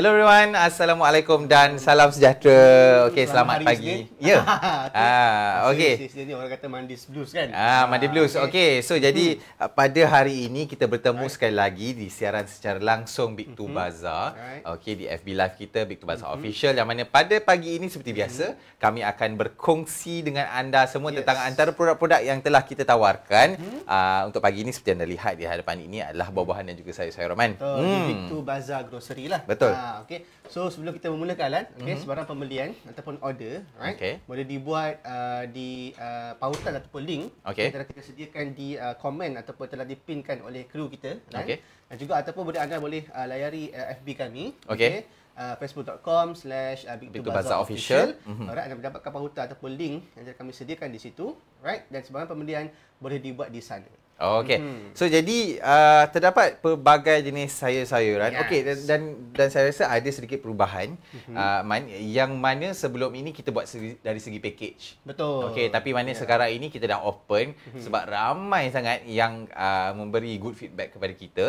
Hello everyone, assalamualaikum dan salam sejahtera. Okey, selamat, selamat pagi. Ya. Yeah. ah, okey. Jadi orang kata mandi blues kan? Ah, mandi ah, blues. Okey. Okay. So hmm. jadi ah, pada hari ini kita bertemu Hai. sekali lagi di siaran secara langsung Big Two hmm. Bazaar. Okey, di FB Live kita Big Two Bazaar hmm. official yang mana pada pagi ini seperti hmm. biasa, hmm. kami akan berkongsi dengan anda semua yes. tentang antara produk-produk yang telah kita tawarkan. Hmm. Ah, untuk pagi ini seperti anda lihat di hadapan ini adalah buah-buahan dan juga sayur-sayuran. Oh, Hmm. Big Two Bazaar grocery lah. Betul. Ah, Ah, okay. So sebelum kita memulakan kan, okay, mm-hmm. sebarang pembelian ataupun order, right? Okay. Boleh dibuat uh, di uh, pautan ataupun link okay. yang telah kita sediakan di uh, komen ataupun telah dipinkan oleh kru kita, right, Okay. Dan juga ataupun boleh anda boleh uh, layari uh, FB kami. Okay. okay. Uh, facebook.com slash official. official. Mm-hmm. Alright, anda dapatkan pautan ataupun link yang kami sediakan di situ. Right? Dan sebarang pembelian boleh dibuat di sana. Oh, okay, Mm-hmm. So jadi uh, terdapat pelbagai jenis sayur-sayuran. Yes. Okey dan, dan dan saya rasa ada sedikit perubahan mm-hmm. uh, man, yang mana sebelum ini kita buat segi, dari segi package. Betul. Okay, tapi mana yeah. sekarang ini kita dah open mm-hmm. sebab ramai sangat yang uh, memberi good feedback kepada kita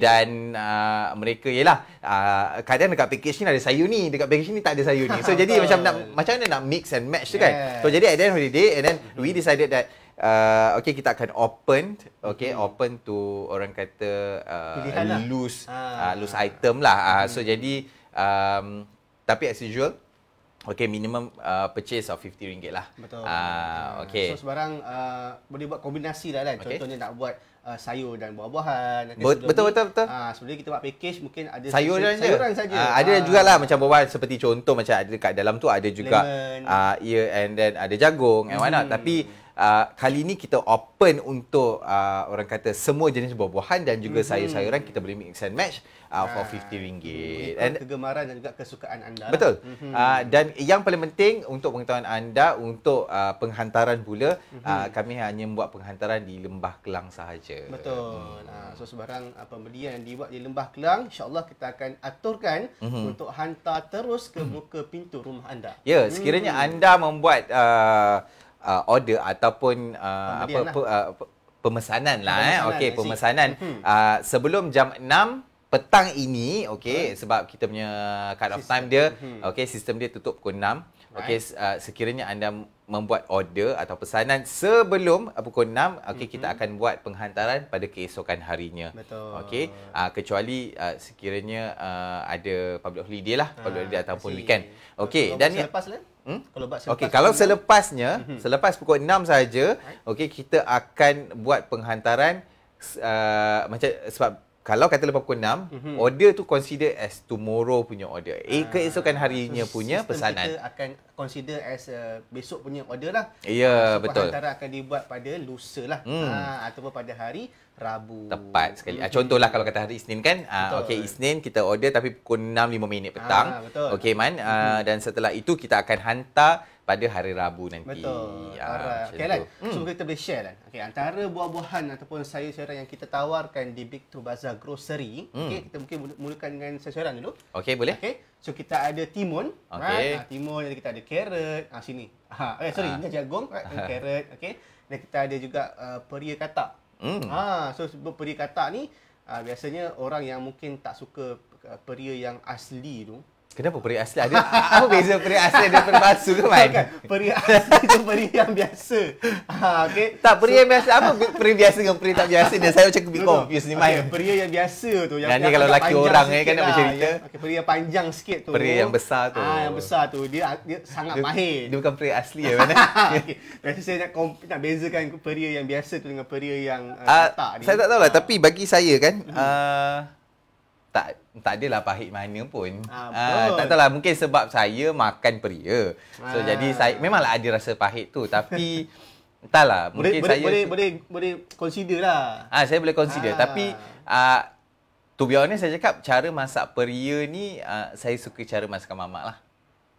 dan uh, mereka ialah uh, kadang dekat package ni ada sayur ni, dekat package ni tak ada sayur ni. So jadi macam nak macam mana nak mix and match yes. tu kan. So jadi at the end of the day and then mm-hmm. we mhm. decided that uh, okay kita akan open okay mm open to orang kata uh, lah. loose ha. uh, loose item lah uh, hmm so mm-hmm. jadi um, tapi as usual Okay, minimum uh, purchase of rm ringgit lah. Betul. Uh, okay. So, sebarang uh, boleh buat kombinasi lah kan. Contohnya nak buat uh, sayur dan buah-buahan. Bet- betul, betul, betul. Uh, sebenarnya kita buat package, mungkin ada sayuran sayuran saja. Uh, ada uh. juga lah macam buah-buahan. Seperti contoh macam ada dekat dalam tu ada juga. ah, Uh, ear and then ada jagung and hmm. not. Tapi, uh, kali ini kita open untuk uh, orang kata semua jenis buah-buahan dan juga mm-hmm. sayur-sayuran kita boleh mix and match uh, for RM50. Ah. Dan kegemaran dan juga kesukaan anda. Betul. Mm-hmm. Uh, dan yang paling penting untuk pengetahuan anda untuk uh, penghantaran pula mm-hmm. uh, kami hanya membuat penghantaran di Lembah Kelang sahaja. Betul. Hmm. Uh, so sebarang uh, pembelian yang dibuat di Lembah Kelang Insyaallah kita akan aturkan mm-hmm. untuk hantar terus ke mm-hmm. pintu rumah anda. Ya, yeah, sekiranya mm-hmm. anda membuat uh, uh, order ataupun uh, apa lah. pe, uh, pemesanan lah eh. pemesanan eh okey ya, pemesanan hmm. uh, sebelum jam 6 petang ini okay right. Hmm. sebab kita punya cut off time dia hmm. okay sistem dia tutup pukul 6 right. okey uh, sekiranya anda membuat order atau pesanan sebelum uh, pukul 6 okay mm-hmm. kita akan buat penghantaran pada keesokan harinya okay uh, kecuali uh, sekiranya uh, ada public holiday lah public holiday ha, ataupun see. weekend okey dan selepas ni, Hmm? Kalau selepas okay, kalau selepasnya, mm selepas pukul 6 saja, okay, kita akan buat penghantaran uh, macam sebab kalau kata lepas pukul 6, mm-hmm. order tu consider as tomorrow punya order. Eh, ah, keesokan harinya so punya pesanan. kita akan consider as uh, besok punya order lah. Ya, yeah, so, betul. Antara akan dibuat pada lusa lah. Hmm. Ah, ataupun pada hari Rabu. Tepat sekali. Mm-hmm. Contohlah kalau kata hari Isnin kan. Ah, okay, Isnin kita order tapi pukul 6, 5 minit petang. Ah, betul. Okay, Man. Mm-hmm. dan setelah itu kita akan hantar pada hari Rabu nanti. Betul. Ya, Okey lah. Hmm. So, kita boleh share lah. Okay, antara buah-buahan ataupun sayur-sayuran yang kita tawarkan di Big Two Bazaar Grocery. Hmm. Okay, kita mungkin mulakan dengan sayur-sayuran dulu. Okey, boleh. Okay. So, kita ada timun. Ha, okay. Right? Ha, timun, jadi kita ada carrot. Ha, sini. Ha, okay, eh, sorry, ha. ini jagung. Right? carrot. Okay. Dan kita ada juga uh, peria katak. Hmm. Ha, so, sebab peria katak ni, uh, biasanya orang yang mungkin tak suka uh, peria yang asli tu, Kenapa peri asli ada? apa beza peri asli dan peri palsu ke main? Peri asli itu peri yang biasa. Ha, okay. Tak, peri so, yang biasa. Apa peri biasa dengan peri tak biasa? Dan saya macam lebih confused ni main. Okay, peri yang biasa tu. Yang, yang kalau lelaki orang ni eh, kan nak bercerita. Lah, yang, okay, peri yang panjang sikit tu. Peri yang besar tu. Ah, yang besar tu. Dia dia sangat dia, mahir. Dia bukan peri asli ya. mana? okay. Biasa saya nak, komp- nak bezakan peri yang biasa tu dengan peri yang uh, eh, uh, ah, tak. Saya tak tahu lah. Tapi bagi saya kan, hmm. uh, tak tak adalah pahit mana pun. Ha, ha, tak tahulah mungkin sebab saya makan peria. So ah. jadi saya memanglah ada rasa pahit tu tapi entahlah mungkin boleh, saya boleh boleh boleh consider lah. Ah ha, saya boleh consider ha. tapi uh, to be honest saya cakap cara masak peria ni uh, saya suka cara masak mamak lah.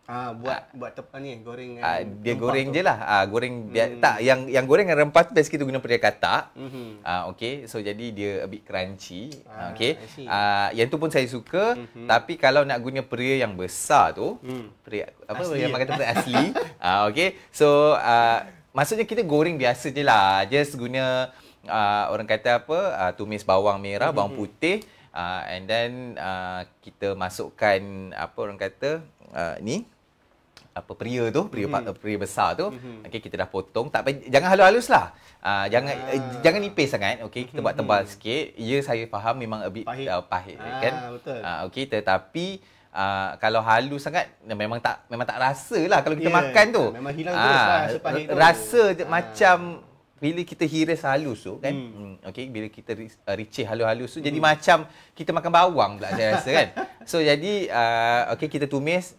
Ah buat ah, buat tepah ni goreng ah, dia goreng je lah. Ah goreng hmm. biar tak yang yang goreng dengan rempah tu best kita guna pedia kata. Mhm. Ah okey. So jadi dia a bit crunchy. Ah, ah okey. Ah yang tu pun saya suka hmm tapi kalau nak guna peria yang besar tu hmm. peria apa asli. yang kata peria asli. ah okey. So ah maksudnya kita goreng biasa je lah. Just guna ah orang kata apa ah, tumis bawang merah, hmm bawang putih Uh, and then uh, kita masukkan apa orang kata uh, ni apa pria tu pria hmm. pria besar tu hmm. okey kita dah potong tak jangan halus-haluslah uh, ah, jangan eh, ah. uh, jangan nipis sangat okey kita buat hmm. tebal hmm. sikit ya saya faham memang a bit pahit, uh, pahit ah, kan uh, ah, okey tetapi uh, kalau halus sangat memang tak memang tak rasalah kalau kita yeah. makan tu ya, memang hilang uh, lah, rasa tu ah. macam bila kita hiris halus tu kan hmm. hmm okey bila kita uh, ricih halus-halus tu hmm. jadi macam kita makan bawang pula saya rasa kan so jadi uh, okey kita tumis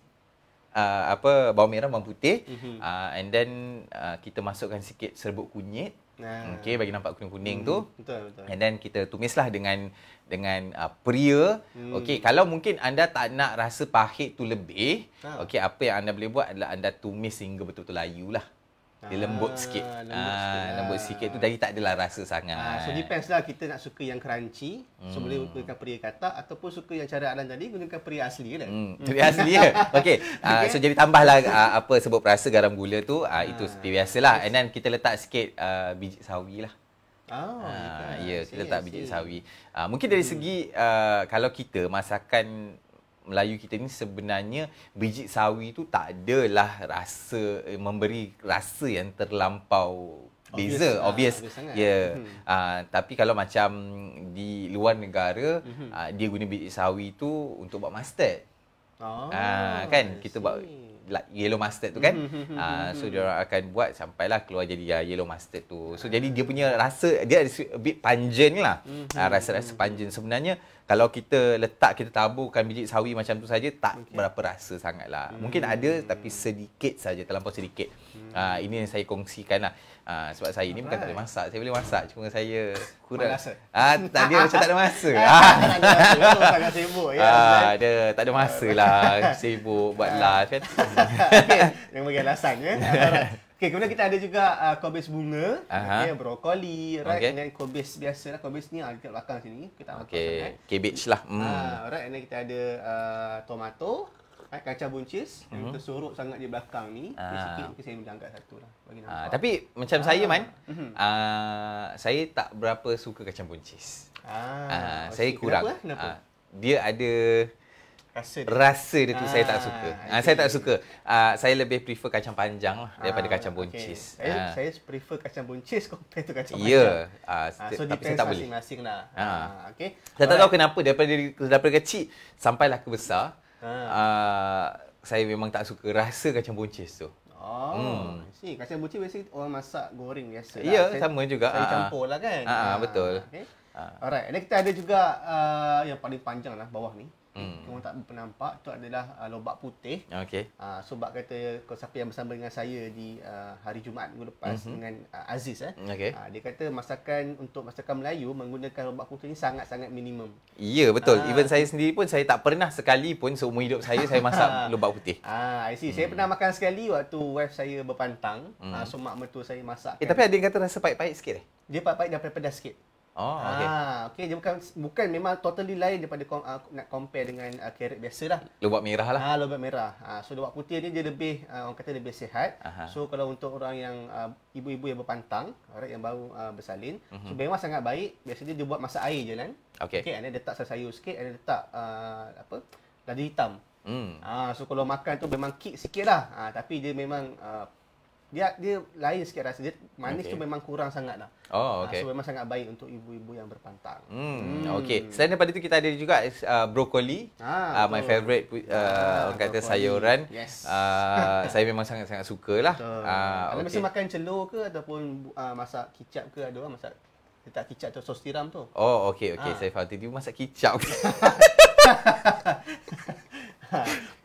uh, apa bawang merah bawang putih mm-hmm. uh, and then uh, kita masukkan sikit serbuk kunyit nah. okey bagi nampak kuning-kuning mm. tu mhm. betul betul and then kita tumislah dengan dengan uh, peria mm. okey kalau mungkin anda tak nak rasa pahit tu lebih ah. okey apa yang anda boleh buat adalah anda tumis sehingga betul-betul layu lah dia lembut ah, sikit. Lembut, ha, sikit, ah. lembut sikit tu tadi tak adalah rasa sangat. Ha, so depends lah kita nak suka yang crunchy. Hmm. So boleh hmm. gunakan peria katak ataupun suka yang cara Alan tadi gunakan peria asli lah. Hmm. Peria asli ya? Okay. Ha, so jadi tambahlah uh, apa sebut rasa garam gula tu. Uh, itu ha. seperti biasa lah. And then kita letak sikit uh, biji sawi lah. Ah, ha, ya, yeah, kita letak biji sawi. Uh, mungkin dari hmm. segi uh, kalau kita masakan Melayu kita ni sebenarnya biji sawi tu tak adalah rasa eh, memberi rasa yang terlampau beza obvious, ah, obvious. obvious sangat. yeah hmm. uh, tapi kalau macam di luar negara hmm. uh, dia guna biji sawi tu untuk buat mustard oh, uh, kan kita buat yellow mustard tu kan uh, so dia akan buat sampailah keluar jadi uh, yellow mustard tu so ah. jadi dia punya rasa dia ada a bit pungent lah uh, rasa-rasa pungent sebenarnya kalau kita letak kita taburkan biji sawi macam tu saja tak okay. berapa rasa sangatlah mungkin ada tapi sedikit saja terlalu sedikit uh, ini yang saya kongsikan lah. Ha, sebab saya ni bukan tak boleh masak. Saya boleh masak cuma saya kurang eh? Ah ha, tak dia macam tak ada masa. Ha. tak ada masa. sibuk ya. Ah ada tak ada masalah sibuk buat live lah, kan. Okey, yang bagi alasan ya. Okey, kemudian kita ada juga uh, kobis bunga, uh-huh. okay, brokoli, right? Okay. Dan then kobis biasa lah, kobis ni ada belakang sini. Kita okay, cabbage lah. Mm. Uh, right, and kita ada uh, tomato, eh, kaca buncis uh-huh. yang mhm. tersorok sangat di belakang ni, uh. sikit saya boleh angkat satu lah. Bagi uh, tapi macam uh. saya ah. man, uh-huh. uh, saya tak berapa suka kacang buncis. Ah, uh, okay. Oh, saya kurang. Kenapa? Kenapa? Uh, dia ada rasa dia, rasa dia tu ah, saya tak suka. Okay. saya tak suka. Uh, saya lebih prefer kacang panjang lah daripada ah, kacang buncis. Okay. Uh. Saya, prefer kacang buncis compare tu kacang yeah. panjang. Uh, so, tapi saya tak boleh. Masing-masing lah. Uh. okay. Saya Alright. tak tahu kenapa daripada, daripada kecil sampailah ke besar ha. uh, saya memang tak suka rasa kacang buncis tu. Oh, hmm. si kacang buncis biasa orang masak goreng biasa. Lah. Ya, yeah, sama juga. Saya ah. campur lah kan. Ha, ha. betul. Okay. Ha. Alright, ini kita ada juga uh, yang paling panjang lah bawah ni. Hmm. Kau tak pernah nampak tu adalah uh, lobak putih. Okey. Ah uh, sebab so kata kau siapa yang bersama dengan saya di uh, hari Jumaat minggu lepas mm-hmm. dengan uh, Aziz eh. Okay. Uh, ah, dia kata masakan untuk masakan Melayu menggunakan lobak putih ni sangat-sangat minimum. Ya yeah, betul. Uh, Even saya sendiri pun saya tak pernah sekali pun seumur hidup saya saya masak lobak putih. Ah uh, I see. Hmm. Saya pernah makan sekali waktu wife saya berpantang. Hmm. Ah hmm. uh, so mak mertua saya masak. Eh kan. tapi ada yang kata rasa pahit-pahit sikit eh. Dia pahit-pahit dan pedas sikit. Oh, ah, okey. Ha, okey, dia bukan bukan memang totally lain daripada kom, uh, ah, nak compare dengan uh, ah, karet biasa lah. Lobak merah lah. Ah, lobak merah. Ha, so lobak putih ni dia lebih uh, orang kata lebih sihat. Aha. So kalau untuk orang yang uh, ibu-ibu yang berpantang, orang yang baru uh, bersalin, uh-huh. so mhm. memang sangat baik. Biasanya dia buat masak air je kan. Okey. Okey, dia letak sayur sikit, dia letak uh, apa? Lada hitam. Hmm. Ha, so kalau makan tu memang kick sikit lah. Ah, tapi dia memang uh, dia dia lain sikit rasa dia manis okay. tu memang kurang sangat lah. Oh, ah, okey. So memang sangat baik untuk ibu-ibu yang berpantang. Hmm. hmm. Okay. Selain daripada itu kita ada juga uh, brokoli. Ah, uh, my favorite uh, ah, orang kata brokoli. sayuran. Yes. Uh, saya memang sangat-sangat suka lah. Ah, uh, okay. Mesti makan celur ke ataupun uh, masak kicap ke ada orang masak letak kicap atau sos tiram tu. Oh, okey okey. Ah. Saya faham. tiba masak kicap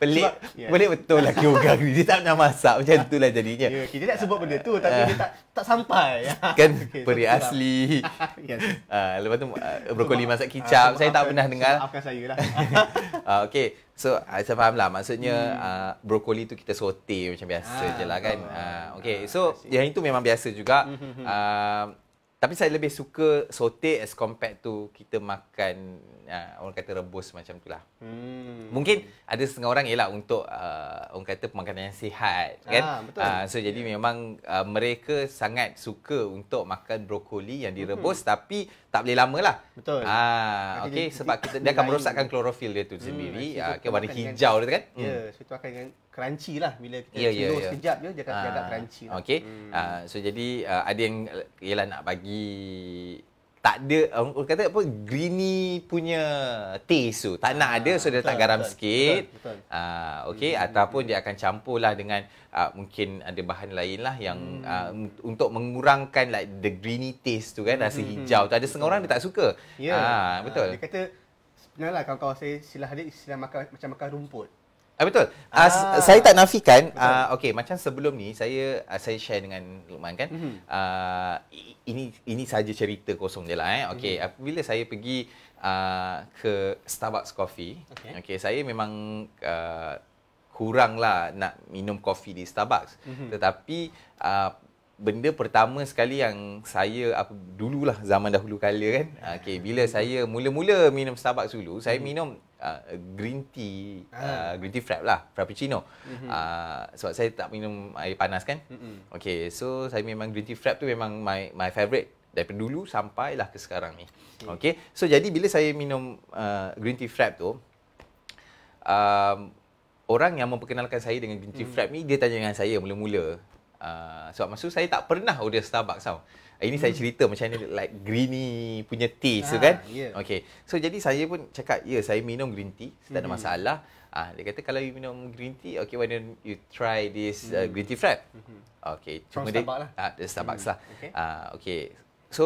pelik. Ya. Pelik betul lah kiogang ni. Dia tak nak masak macam lah jadinya. Yeah, okay. Dia nak sebut benda tu tapi uh, dia tak tak sampai. Kan okay, peri lah. asli. yes. Uh, lepas tu uh, brokoli masak ah, kicap. Uh, saya tak pernah dengar. Maafkan saya lah. uh, okay. So, uh, saya faham lah. Maksudnya, hmm. uh, brokoli tu kita sote macam biasa uh, je lah kan. Uh, okay. So, uh, yang itu memang biasa juga. Uh, tapi saya lebih suka sote as compared to kita makan uh, orang kata rebus macam itulah. Hmm. Mungkin ada setengah orang ialah untuk uh, orang kata pemakanan yang sihat ah, kan. betul. Uh, so jadi yeah. memang uh, mereka sangat suka untuk makan brokoli yang direbus hmm. tapi tak boleh lama lah. Betul. Uh, ah, okay, dia, sebab kita, dia, dia akan merosakkan klorofil dia tu hmm. sendiri. Uh, okay, warna hijau dengan, dia kan. Ya, yeah, hmm. so itu akan dengan crunchy lah bila kita yeah, yeah, ya, yeah. sekejap je dia akan uh, agak crunchy lah. Okay, hmm. uh, so jadi uh, ada yang ialah nak bagi tak ada orang kata apa greeny punya taste tu tak nak ah, ada so dia letak garam betul, sikit ah uh, okey hmm. ataupun dia akan campur lah dengan uh, mungkin ada bahan lain lah yang hmm. uh, untuk mengurangkan like the greeny taste tu kan rasa hmm. hmm hijau tu ada hmm, setengah orang dia tak suka yeah. Ya. uh, betul dia kata sebenarnya kalau kawan saya silah dia silah makan macam makan rumput Ah, betul. Ah. Uh, saya tak nafikan. Uh, ah, okay, macam sebelum ni saya uh, saya share dengan Luqman kan. Mm-hmm. Uh, ini ini saja cerita kosong je lah. Eh. Okay, mm-hmm. apabila saya pergi uh, ke Starbucks Coffee. Okay, okay saya memang uh, kuranglah nak minum kopi di Starbucks. Mm-hmm. Tetapi uh, benda pertama sekali yang saya apa dululah zaman dahulu kala kan ah, okey bila saya mula-mula minum sabak dulu saya hmm. minum uh, green tea uh, green tea frapp lah frappuccino uh, sebab saya tak minum air panas kan hmm. okey so saya memang green tea frapp tu memang my my favorite dari dulu sampailah ke sekarang ni okey so jadi bila saya minum uh, green tea frapp tu um, orang yang memperkenalkan saya dengan green tea frapp ni dia tanya dengan saya mula-mula Ah, sebab masa saya tak pernah order Starbucks tau. Eh, ini hmm. saya cerita macam ni like greeny punya tea ah, tu kan. Yeah. Okay. So jadi saya pun cakap, ya yeah, saya minum green tea. Hmm. Tak ada hmm. masalah. Ah, dia kata kalau you minum green tea, okay why don't you try this uh, hmm. uh, green tea frappe. Hmm. Okay. Cuma From dia, Starbucks lah. Ah, dia Starbucks hmm. lah. Okay. Ah, okay. So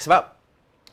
sebab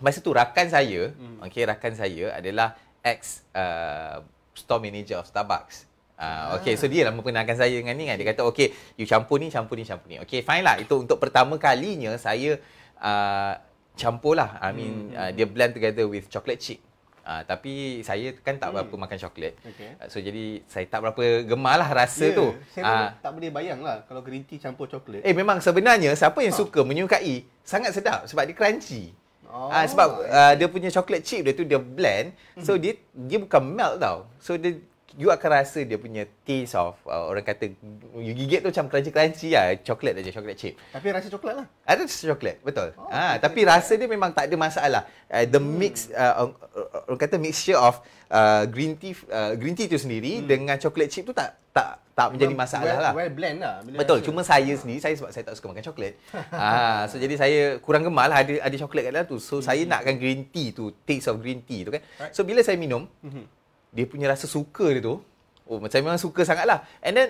masa tu rakan saya, hmm. okay rakan saya adalah ex uh, store manager of Starbucks. Hmm. Ha, okay, so dia lah memperkenalkan saya dengan ni kan. Dia kata, okay, you campur ni, campur ni, campur ni. Okay, fine lah. Itu untuk pertama kalinya saya uh, campur lah. I mean, hmm. uh, dia blend together with chocolate chip. Uh, tapi saya kan tak berapa hmm. makan coklat. Okay. Uh, so jadi saya tak berapa gemar lah rasa yeah, tu. Saya uh, tak boleh bayang lah kalau green tea campur coklat. Eh memang sebenarnya siapa yang huh. suka menyukai sangat sedap sebab dia crunchy. Oh. Uh, sebab uh, dia punya coklat chip dia tu dia blend. So hmm. dia dia bukan melt tau. So dia you akan rasa dia punya taste of uh, orang kata you gigit tu macam crunchy-crunchy lah. Coklat aja, coklat chip. Tapi rasa coklat lah. Ada ah, rasa coklat, betul. Oh, ah, okay. tapi rasa dia memang tak ada masalah. Uh, the hmm. mix, uh, uh, uh, orang kata mixture of uh, green tea uh, green tea tu sendiri hmm. dengan coklat chip tu tak tak tak menjadi masalah well, lah. Well blend lah. Bila betul, rasa. cuma saya sendiri, saya sebab saya tak suka makan coklat. ah, so jadi saya kurang gemar lah ada, ada coklat kat dalam tu. So hmm. saya hmm. nakkan green tea tu, taste of green tea tu kan. Right. So bila saya minum, mm-hmm dia punya rasa suka dia tu oh macam memang suka sangatlah and then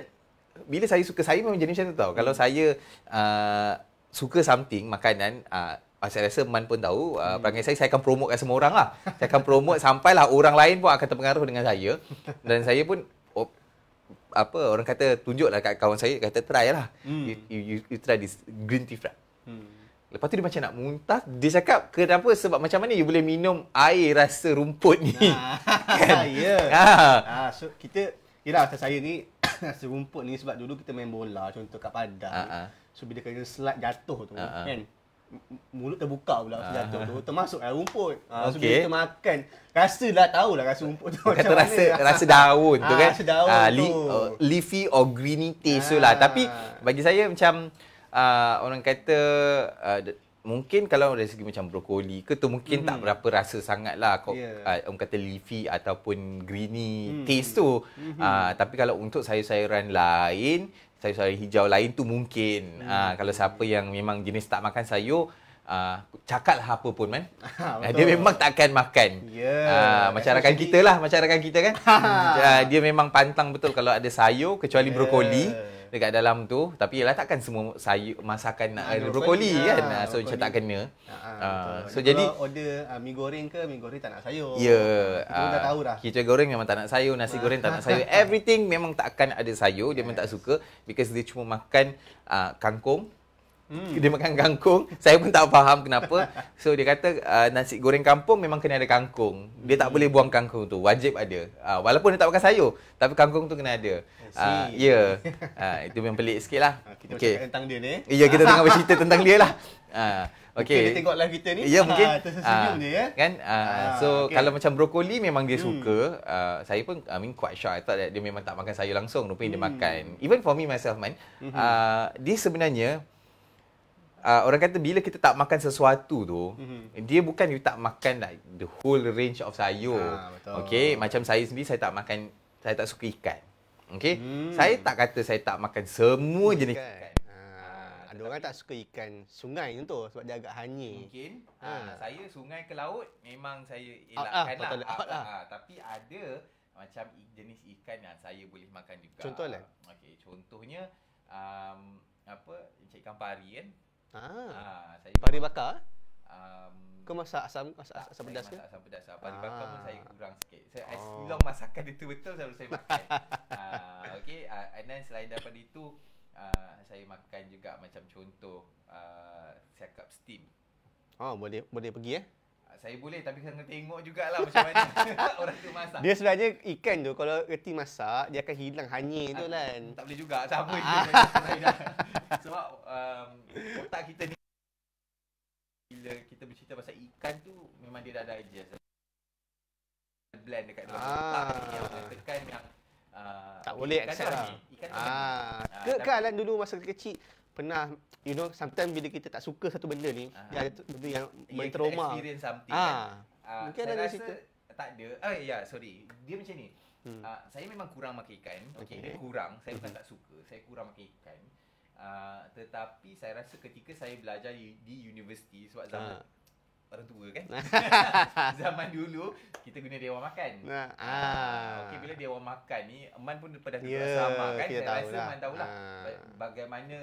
bila saya suka saya memang jenis macam tu tau kalau saya uh, suka something makanan uh, ah, saya rasa man pun tahu uh, hmm. perangai saya saya akan promote kat semua orang lah saya akan promote sampailah orang lain pun akan terpengaruh dengan saya dan saya pun oh, apa orang kata tunjuklah kat kawan saya kata try lah hmm. you, you, you, try this green tea frappe hmm. Lepas tu dia macam nak muntah. Dia cakap, kenapa? Sebab macam mana you boleh minum air rasa rumput ni? Kan? Ya. Ah. kan? ah. ah. So, kita, kira atas saya ni, rasa rumput ni sebab dulu kita main bola. Contoh kat Padang. Ah, ah. So, bila kena selat jatuh tu, ah, kan? mulut terbuka pula ah. jatuh tu termasuk air rumput ah, so okay. bila kita makan rasalah tahulah rasa rumput tu Kata macam rasa mana. rasa daun tu ah, kan rasa daun ah, tu. Oh, leafy or greeny taste ah. tu lah tapi bagi saya macam uh, orang kata uh, mungkin kalau dari segi macam brokoli ke tu mungkin mm-hmm. tak mhm. berapa rasa sangat lah. Kau, yeah. Ya. uh, orang kata leafy ataupun greeny mm-hmm. taste tu. Mm-hmm. Uh, tapi kalau untuk sayur-sayuran lain, sayur sayur hijau lain tu mungkin. Mm-hmm. Uh, kalau siapa yang memang jenis tak makan sayur, Uh, cakap lah apa pun kan? ha, Dia memang tak akan makan yeah. Ya, uh, Masyarakat kita lah Masyarakat kita kan uh, Dia memang pantang betul Kalau ada sayur Kecuali yeah. brokoli yeah. dekat dalam tu tapi ialah takkan semua sayur masakan nak ah, brokoli kan? ah, kan ah, so macam tak kena ah, uh, so kalau jadi order uh, ah, mi goreng ke mi goreng tak nak sayur ya yeah, uh, dah tahu dah kicap goreng memang tak nak sayur nasi ah, goreng tak nak sayur everything ah. memang takkan ada sayur yes. dia memang tak suka because dia cuma makan uh, kangkung Hmm. Dia makan kangkung. Saya pun tak faham kenapa. So dia kata uh, nasi goreng kampung memang kena ada kangkung. Dia tak hmm. boleh buang kangkung tu. Wajib ada. Uh, walaupun dia tak makan sayur, tapi kangkung tu kena ada. Uh, ya. Yeah. Uh, itu memang pelik lah ah, Kita okay. cakap tentang dia ni. Ya, yeah, kita tengah bercerita tentang dia lah. Uh, okay. Mungkin dia tengok live kita ni. Ya, yeah, mungkin. Tersesenyum dia. Uh, kan? Uh, so okay. kalau macam brokoli memang dia hmm. suka. Uh, saya pun I mean quite sure. I thought that dia memang tak makan sayur langsung. Rupanya hmm. dia makan. Even for me myself man. Uh, dia sebenarnya uh, orang kata bila kita tak makan sesuatu tu mm-hmm. dia bukan you tak makan like, the whole range of sayur. Ha, okay, macam saya sendiri saya tak makan saya tak suka ikan. Okay, hmm. saya tak kata saya tak makan semua jenis ikan. Ha, ada orang tak suka ikan sungai tu sebab dia agak hanyi. Mungkin. Ha. Ha, saya sungai ke laut memang saya elakkan out, out, lah. Out, out, out, lah. Out, out. Tapi ada macam jenis ikan yang saya boleh makan juga. Contohlah. Okay, contohnya um, apa ikan pari kan. Ah. Ah, saya pari bakar um, kau masak asam masak tak, asam pedas ke masak asam pedas pari ah. bakar pun saya kurang sikit saya oh. as long masakan itu betul selalu saya makan uh, okey uh, then selain daripada itu uh, saya makan juga macam contoh uh, cakap steam Oh boleh boleh pergi eh saya boleh tapi kena tengok jugalah macam mana orang tu masak. Dia sebenarnya ikan tu kalau reti masak dia akan hilang hanyir tu ah, kan. Tak boleh juga sama ah. je. Lah. Sebab um, otak kita ni bila kita bercerita pasal ikan tu memang dia dah digest. Blend dekat dalam ah. otak yang tekan yang Uh, tak boleh accept lah. Ikan tu ah. Uh, ah, Kekalan dulu masa kecil pernah you know sometimes bila kita tak suka satu benda ni uh-huh. dia ada tu, benda yang main trauma ah. kan uh, mungkin ada rasa situ. tak ada oh ya yeah, sorry dia macam ni hmm. uh, saya memang kurang makan ikan okey okay. kurang saya bukan hmm. tak suka saya kurang makan ikan uh, tetapi saya rasa ketika saya belajar di, di universiti sebab zaman uh. orang tua kan zaman dulu kita guna dewan makan uh. Okay, bila dewan makan ni man pun pada yeah, sama kan saya rasa lah. man tahulah uh. bagaimana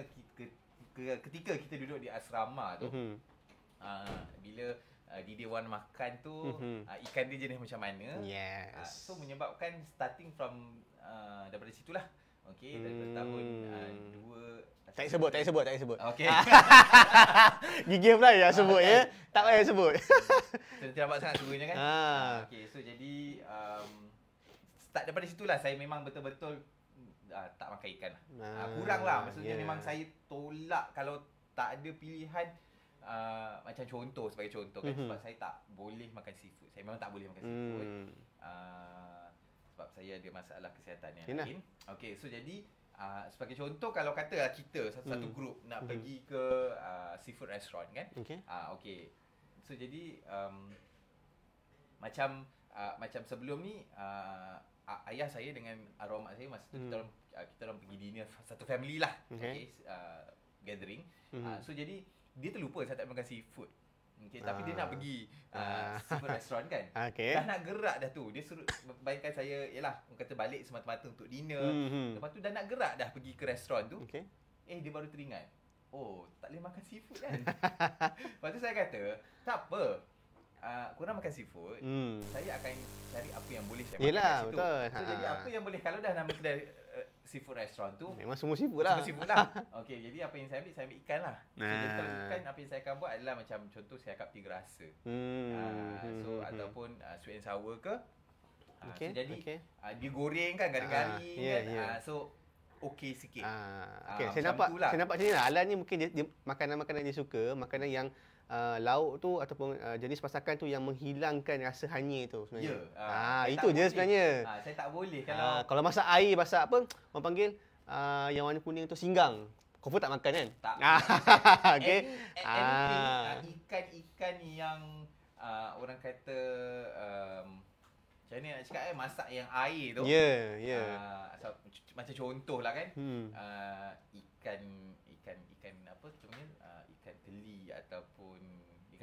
ke, ketika kita duduk di asrama tu uh-huh. uh, bila uh, di dewan makan tu uh-huh. uh, ikan dia jenis macam mana yes. uh, so menyebabkan starting from uh, daripada situlah okey daripada hmm. tahun 2 uh, tak sebut tak sebut tak sebut okey gigih pula yang sebut ya tak payah sebut Tidak nampak sangat suruhnya kan ha okey so jadi um, start daripada situlah saya memang betul-betul uh, tak makan ikan lah. Nah, uh, ah, kurang lah. Maksudnya yeah. memang saya tolak kalau tak ada pilihan uh, macam contoh sebagai contoh kan. Mm-hmm. Sebab saya tak boleh makan seafood. Saya memang tak boleh makan seafood. Mm. Uh, sebab saya ada masalah kesihatan yang lain. Okay, so jadi uh, sebagai contoh kalau kata lah kita satu-satu mm. grup nak mm pergi ke uh, seafood restaurant kan. Okay. Uh, okay. So jadi um, macam uh, macam sebelum ni uh, ayah saya dengan arwah mak saya masa tu kita hmm. orang kita orang pergi dinner satu family lah. Okay, okay uh, gathering. Hmm. Uh, so jadi dia terlupa saya tak makan seafood. Okay, tapi dia nak ah. pergi uh, ah. uh. restoran kan. Okay. Dah nak gerak dah tu. Dia suruh bayangkan saya yalah kata balik semata-mata untuk dinner. Hmm, hmm. Lepas tu dah nak gerak dah pergi ke restoran tu. Okay. Eh dia baru teringat. Oh, tak boleh makan seafood kan. Lepas tu saya kata, tak apa uh, ah, kurang makan seafood, hmm. saya akan cari apa yang boleh saya Yelah, makan betul. Situ. So, ha. jadi apa yang boleh, kalau dah nama kedai uh, seafood restaurant tu, memang semua seafood lah. Semua seafood lah. okay, jadi apa yang saya ambil, saya ambil ikan lah. Jadi nah. so, kalau ikan, apa yang saya akan buat adalah macam contoh saya akan tiga rasa. Hmm. Uh, so, hmm. hmm. ataupun uh, sweet and sour ke. Uh, okay. So, jadi, okay. Uh, dia goreng kan, gari-gari uh, kan. Yeah, Uh, so, okey sikit. Uh, okay, uh, saya, nampak, lah. saya nampak macam ni lah. Alan ni mungkin dia, dia, dia, makanan-makanan dia suka, makanan yang uh, lauk tu ataupun uh, jenis masakan tu yang menghilangkan rasa hanyir tu sebenarnya. Ya. Yeah. Uh, ah, ah itu je boleh. sebenarnya. Uh, saya tak boleh ah, kalau uh, kalau masak air masak apa orang panggil uh, yang warna kuning tu singgang. Kau pun tak makan kan? Tak. Okey. Ah ikan-ikan yang uh, orang kata um, macam ni nak cakap eh masak yang air tu. Ya, yeah, ya. Yeah. Uh, so, macam contohlah kan. Hmm. Uh, ikan ikan ikan apa contohnya uh, ikan teli ataupun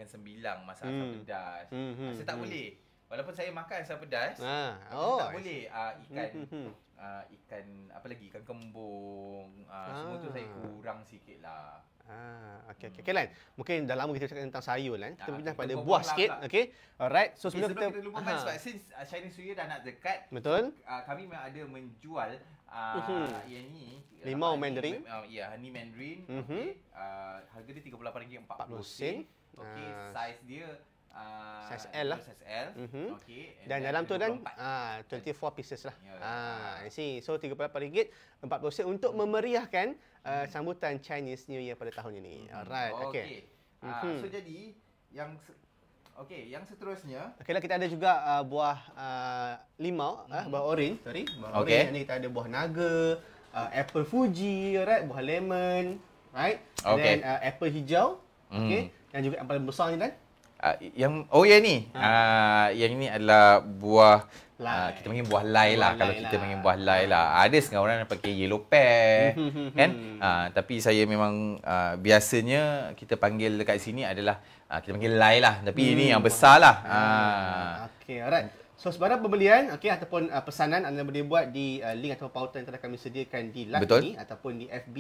makan sembilang masak hmm. asam pedas. Hmm, hmm, saya tak hmm. boleh. Walaupun saya makan asam pedas, ah. oh, tak boleh uh, ikan hmm, hmm. Uh, ikan apa lagi ikan kembung uh, ah. semua tu saya ah. kurang sikit lah. Ah, okey okey. Okay, Mungkin dah lama kita cakap tentang sayur kan. Kita pindah pada buah, buah sikit, okey. Alright. So sebelum, okay, sebelum kita, kita lupa uh-huh. sebab since uh, Chinese dah nak dekat. Betul. Uh, kami memang ada menjual uh, uh-huh. yang ni. Limau mandarin. Oh, ya, uh, mandarin. Uh-huh. Mhm. Okay. Uh, harga dia RM38.40. sen. Okey, uh, ah. size dia uh, size L lah. Size L. Mm-hmm. Okay. And dan dalam tu dan uh, 24 ah, pieces lah. Yeah, ya. yeah, yeah. Uh, I see. So, RM38, 40 untuk memeriahkan uh, mm sambutan Chinese New Year pada tahun ini. Mm-hmm. Alright, okay. okay. Uh, mm-hmm. So, mhm. jadi yang Okey, yang seterusnya. lah, kita ada juga uh, buah uh, limau, mm-hmm. buah orange. Sorry, buah okay. orange. ni kita ada buah naga, uh, apple fuji, right? Buah lemon, right? Okay. Then uh, apple hijau. Mm. Okey yang juga yang paling besar ni dan uh, yang oh yang ni ha. uh, yang ini adalah buah Uh, kita panggil buah lai lah. buah lah lai kalau lai kita lah. panggil buah lai lah. Ada setengah orang yang pakai yellow pear hmm, hmm, hmm, kan? Uh, tapi saya memang uh, biasanya kita panggil dekat sini adalah uh, kita panggil lai lah. Tapi hmm. ini yang besar lah. Hmm. Uh. Okay, alright. So sebarang pembelian okay, ataupun uh, pesanan anda boleh buat di uh, link atau pautan yang telah kami sediakan di live ni ataupun di FB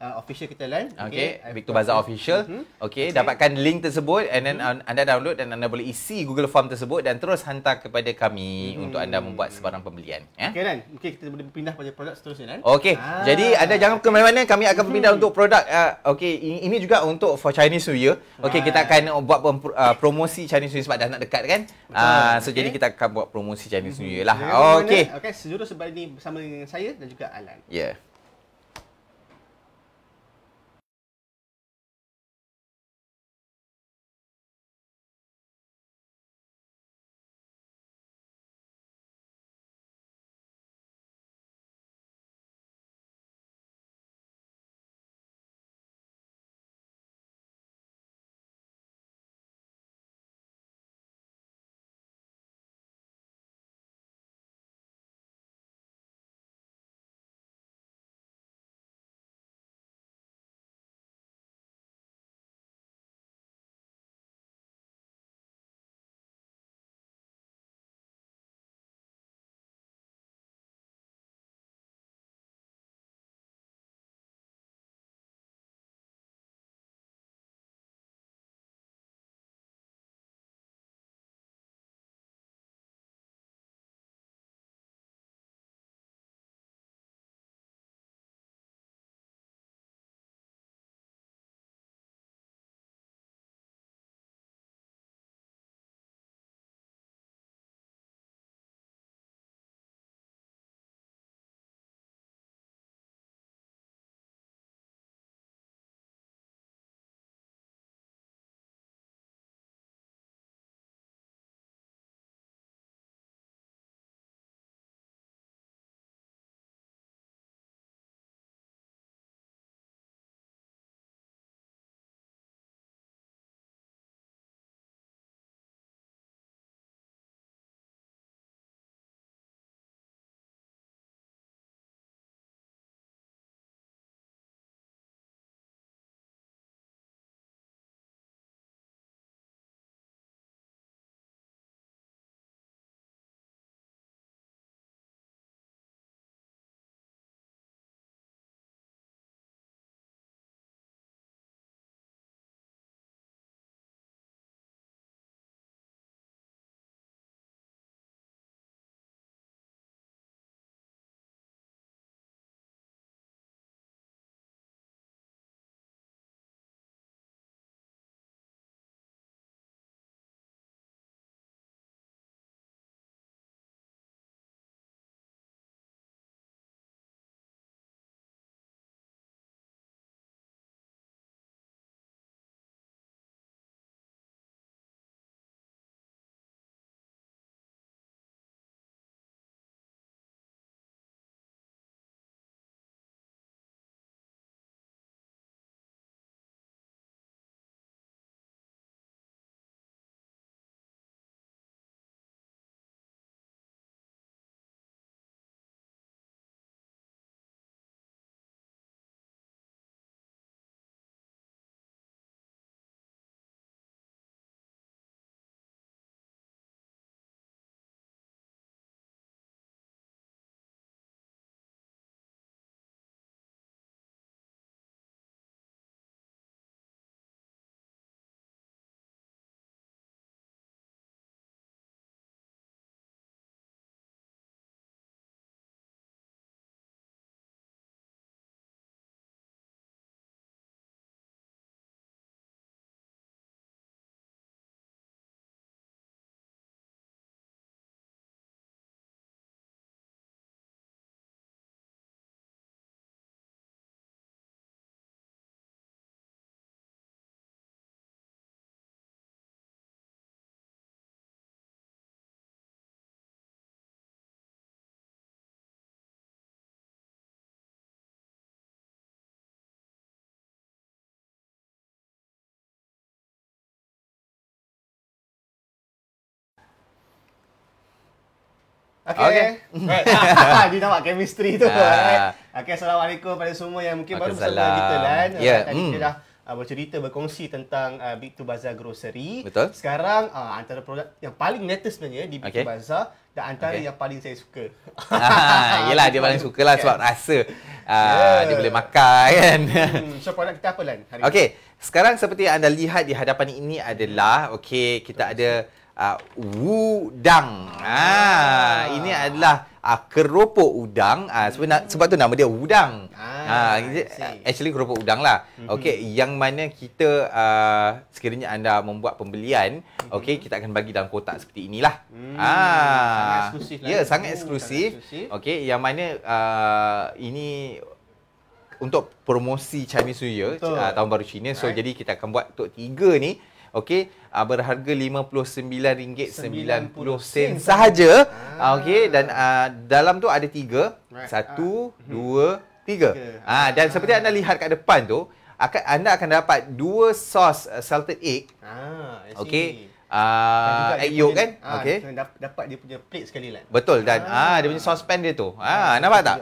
uh, official kita lain. Okay, okay. Victor Bazaar to... official. Mm-hmm. Okay. okay, dapatkan link tersebut and then mm-hmm. anda download dan anda boleh isi Google Form tersebut dan terus hantar kepada kami mm-hmm. untuk anda membuat sebarang pembelian. Yeah? Okay, kan? Okay, kita boleh pindah pada produk seterusnya, kan? Okay, ah. jadi anda jangan ke mana-mana. Kami akan berpindah hmm. mm-hmm. untuk produk. Uh, okay, ini juga untuk for Chinese New Year. Okay, right. kita ah. akan buat pem- uh, promosi Chinese New Year sebab dah nak dekat, kan? Betul, uh, so, jadi kita akan buat promosi Chinese mm-hmm. New Year hmm. lah. Okay. Okay, seluruh sebab ini bersama dengan saya dan juga Alan. Yeah. Okay. okay. Right. Dia nampak chemistry tu. Uh. Right. Okay, Assalamualaikum kepada semua yang mungkin baru bersama kita kan. Yeah. Ya, tadi mm. kita dah uh, bercerita, berkongsi tentang uh, Big 2 Bazaar Grocery. Betul. Sekarang, uh, antara produk yang paling latest sebenarnya di Big 2 okay. Bazaar dan antara okay. yang paling saya suka. Ah, yelah, dia paling suka lah sebab rasa uh, yeah. dia boleh makan kan. Hmm. So, produk kita apa, Lan? Hari okay. Sekarang, seperti yang anda lihat di hadapan ini adalah, okay, kita ada uh, ah, wudang. Ah, ah, ini adalah uh, keropok udang. Ah, sebenar, hmm. sebab tu nama dia udang. Ah, ah actually keropok udang lah. hmm Okey, yang mana kita uh, sekiranya anda membuat pembelian, hmm okey kita akan bagi dalam kotak seperti inilah. Hmm. Ah, sangat eksklusif. Lah ya, yeah, sangat eksklusif. Oh, eksklusif. Okey, yang mana uh, ini untuk promosi Chinese New Year uh, tahun baru Cina. So right. jadi kita akan buat untuk tiga ni. Okey, uh, ah, berharga RM59.90 sen sahaja. Ah. Okey, ah. dan uh, dalam tu ada tiga. Right. Satu, ah. Hmm. dua, tiga. Okay. Ah, dan seperti anda lihat kat depan tu, akan, anda akan dapat dua sos uh, eh, salted egg. Ah, Okey. Uh, egg yolk kan? Ah, okay. Dapat dia punya plate sekali lah. Betul. Dan ah. ah dia punya saucepan dia tu. Ah, ah nampak tak?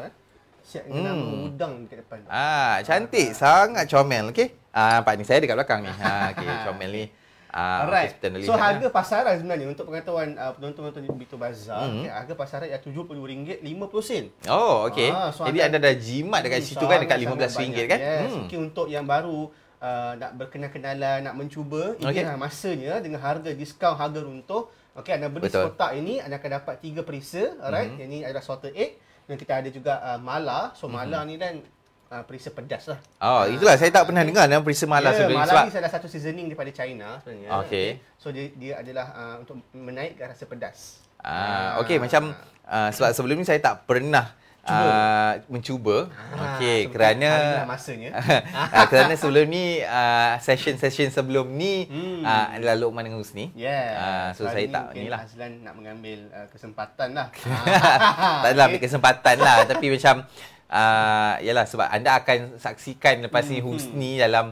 Siap eh. dengan hmm. udang dekat depan. Ah, cantik. Ah. Sangat comel. Okay. Ah, nampak ni. Saya dekat belakang ni. Ah, okay. comel ni. Ah, alright. So lah. harga pasaran lah sebenarnya untuk pengetahuan uh, penonton-penonton Bito Bazaar, mm-hmm. okay, harga pasaran ialah RM72.50. Oh, okey. Ah, so Jadi anda dah jimat dekat ini, situ kan dekat RM15 kan? Yes. Hmm. Okay, untuk yang baru uh, nak berkenal-kenalan, nak mencuba, ini okay. inilah masanya dengan harga diskaun harga runtuh. Okey, anda beli Betul. sotak ini, anda akan dapat tiga perisa. Alright. Mm-hmm. Yang ini adalah sotak egg. Dan kita ada juga uh, mala. So mm-hmm. ni kan uh, perisa pedas lah. Oh, uh, itulah saya tak pernah okay. dengar yang perisa malas yeah, sebenarnya. Malas ni salah satu seasoning daripada China sebenarnya. Okay. So dia, dia adalah uh, untuk menaikkan rasa pedas. Ah, uh, ah. okay. Macam uh, sebab sebelum ni saya tak pernah Cuba. Uh, mencuba. Ah, okay, kerana lah masanya. uh, kerana sebelum ni uh, session session sebelum ni hmm. uh, adalah Lokman dengan Husni. Yeah. Uh, so Sekarang saya tak ni lah. Azlan nak mengambil uh, kesempatan lah. ah. tak adalah okay. ambil kesempatan lah. tapi macam ialah ah, uh, sebab anda akan saksikan lepas ni hmm, Husni hmm. dalam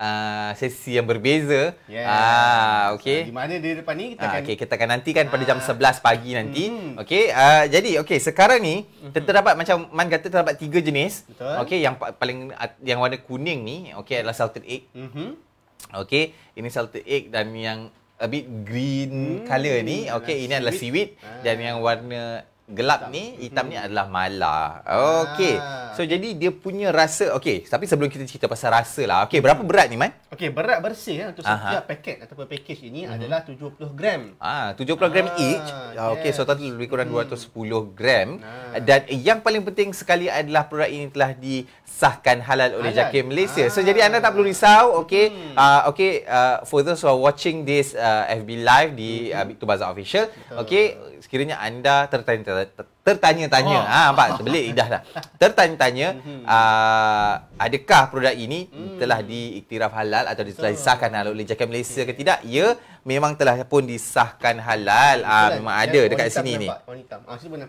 uh, sesi yang berbeza. Ah yeah. uh, okey. So, di mana dia depan ni kita uh, akan Okey, kita akan nantikan pada jam 11 pagi nanti. Mm-hmm. Okey, uh, jadi okey sekarang ni hmm. terdapat macam man kata terdapat tiga jenis. Okey, yang paling yang warna kuning ni okey adalah salted egg. Mhm. Okey, ini salted egg dan yang a bit green hmm, color ni. Okey, ini adalah seaweed ah. dan yang warna gelap ni, hitam ni hmm. adalah malah Okey. Ah. So jadi dia punya rasa. Okey, tapi sebelum kita cerita pasal rasa lah. Okey, berapa berat ni, Man? Okey, berat bersih ya untuk Aha. setiap paket ataupun package ini hmm. adalah 70 gram. Ah, 70 gram ah, each. Ah, yes. Okey, so total lebih kurang hmm. 210 gram. Ah. Dan yang paling penting sekali adalah produk ini telah disahkan halal oleh JAKIM Malaysia. Ah. So jadi anda tak perlu ah. risau. Okey. Hmm. Ah, okey, uh, for those who are watching this uh, FB live di hmm. uh, Big Bazaar official. Okey, sekiranya anda tertarik tertanya-tanya. Oh. Ha nampak sebelik lidah dah. Tertanya-tanya uh, adakah produk ini hmm. telah diiktiraf halal atau telah disahkan halal oleh JAKAM Malaysia okay. ke tidak? Ya, memang telah pun disahkan halal. Ah ha, memang ada ah, dekat sini nampak. ni.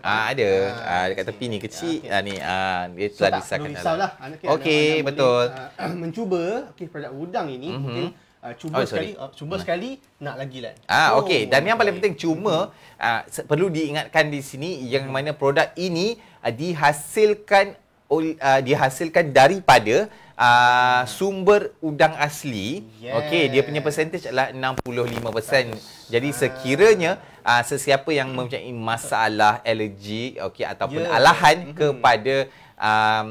Ah ha, ada. Ah ha, dekat tepi ni kecil. Ah ni ah dia telah so, disahkan halal. Lah. Okey, okay, betul. uh, mencuba okey produk udang ini mm-hmm. okay uh, ah, cuma oh, sekali uh, oh, cuma hmm. sekali nak lagi lah. Ah oh, okey dan okay. yang paling penting cuma uh, perlu diingatkan di sini yang hmm. mana produk ini uh, dihasilkan uh, dihasilkan daripada Uh, sumber udang asli yes. okey dia punya percentage adalah 65%. Yes. Jadi sekiranya uh, sesiapa yang mempunyai masalah alergi okey ataupun yes. Ya. alahan mm-hmm. kepada um,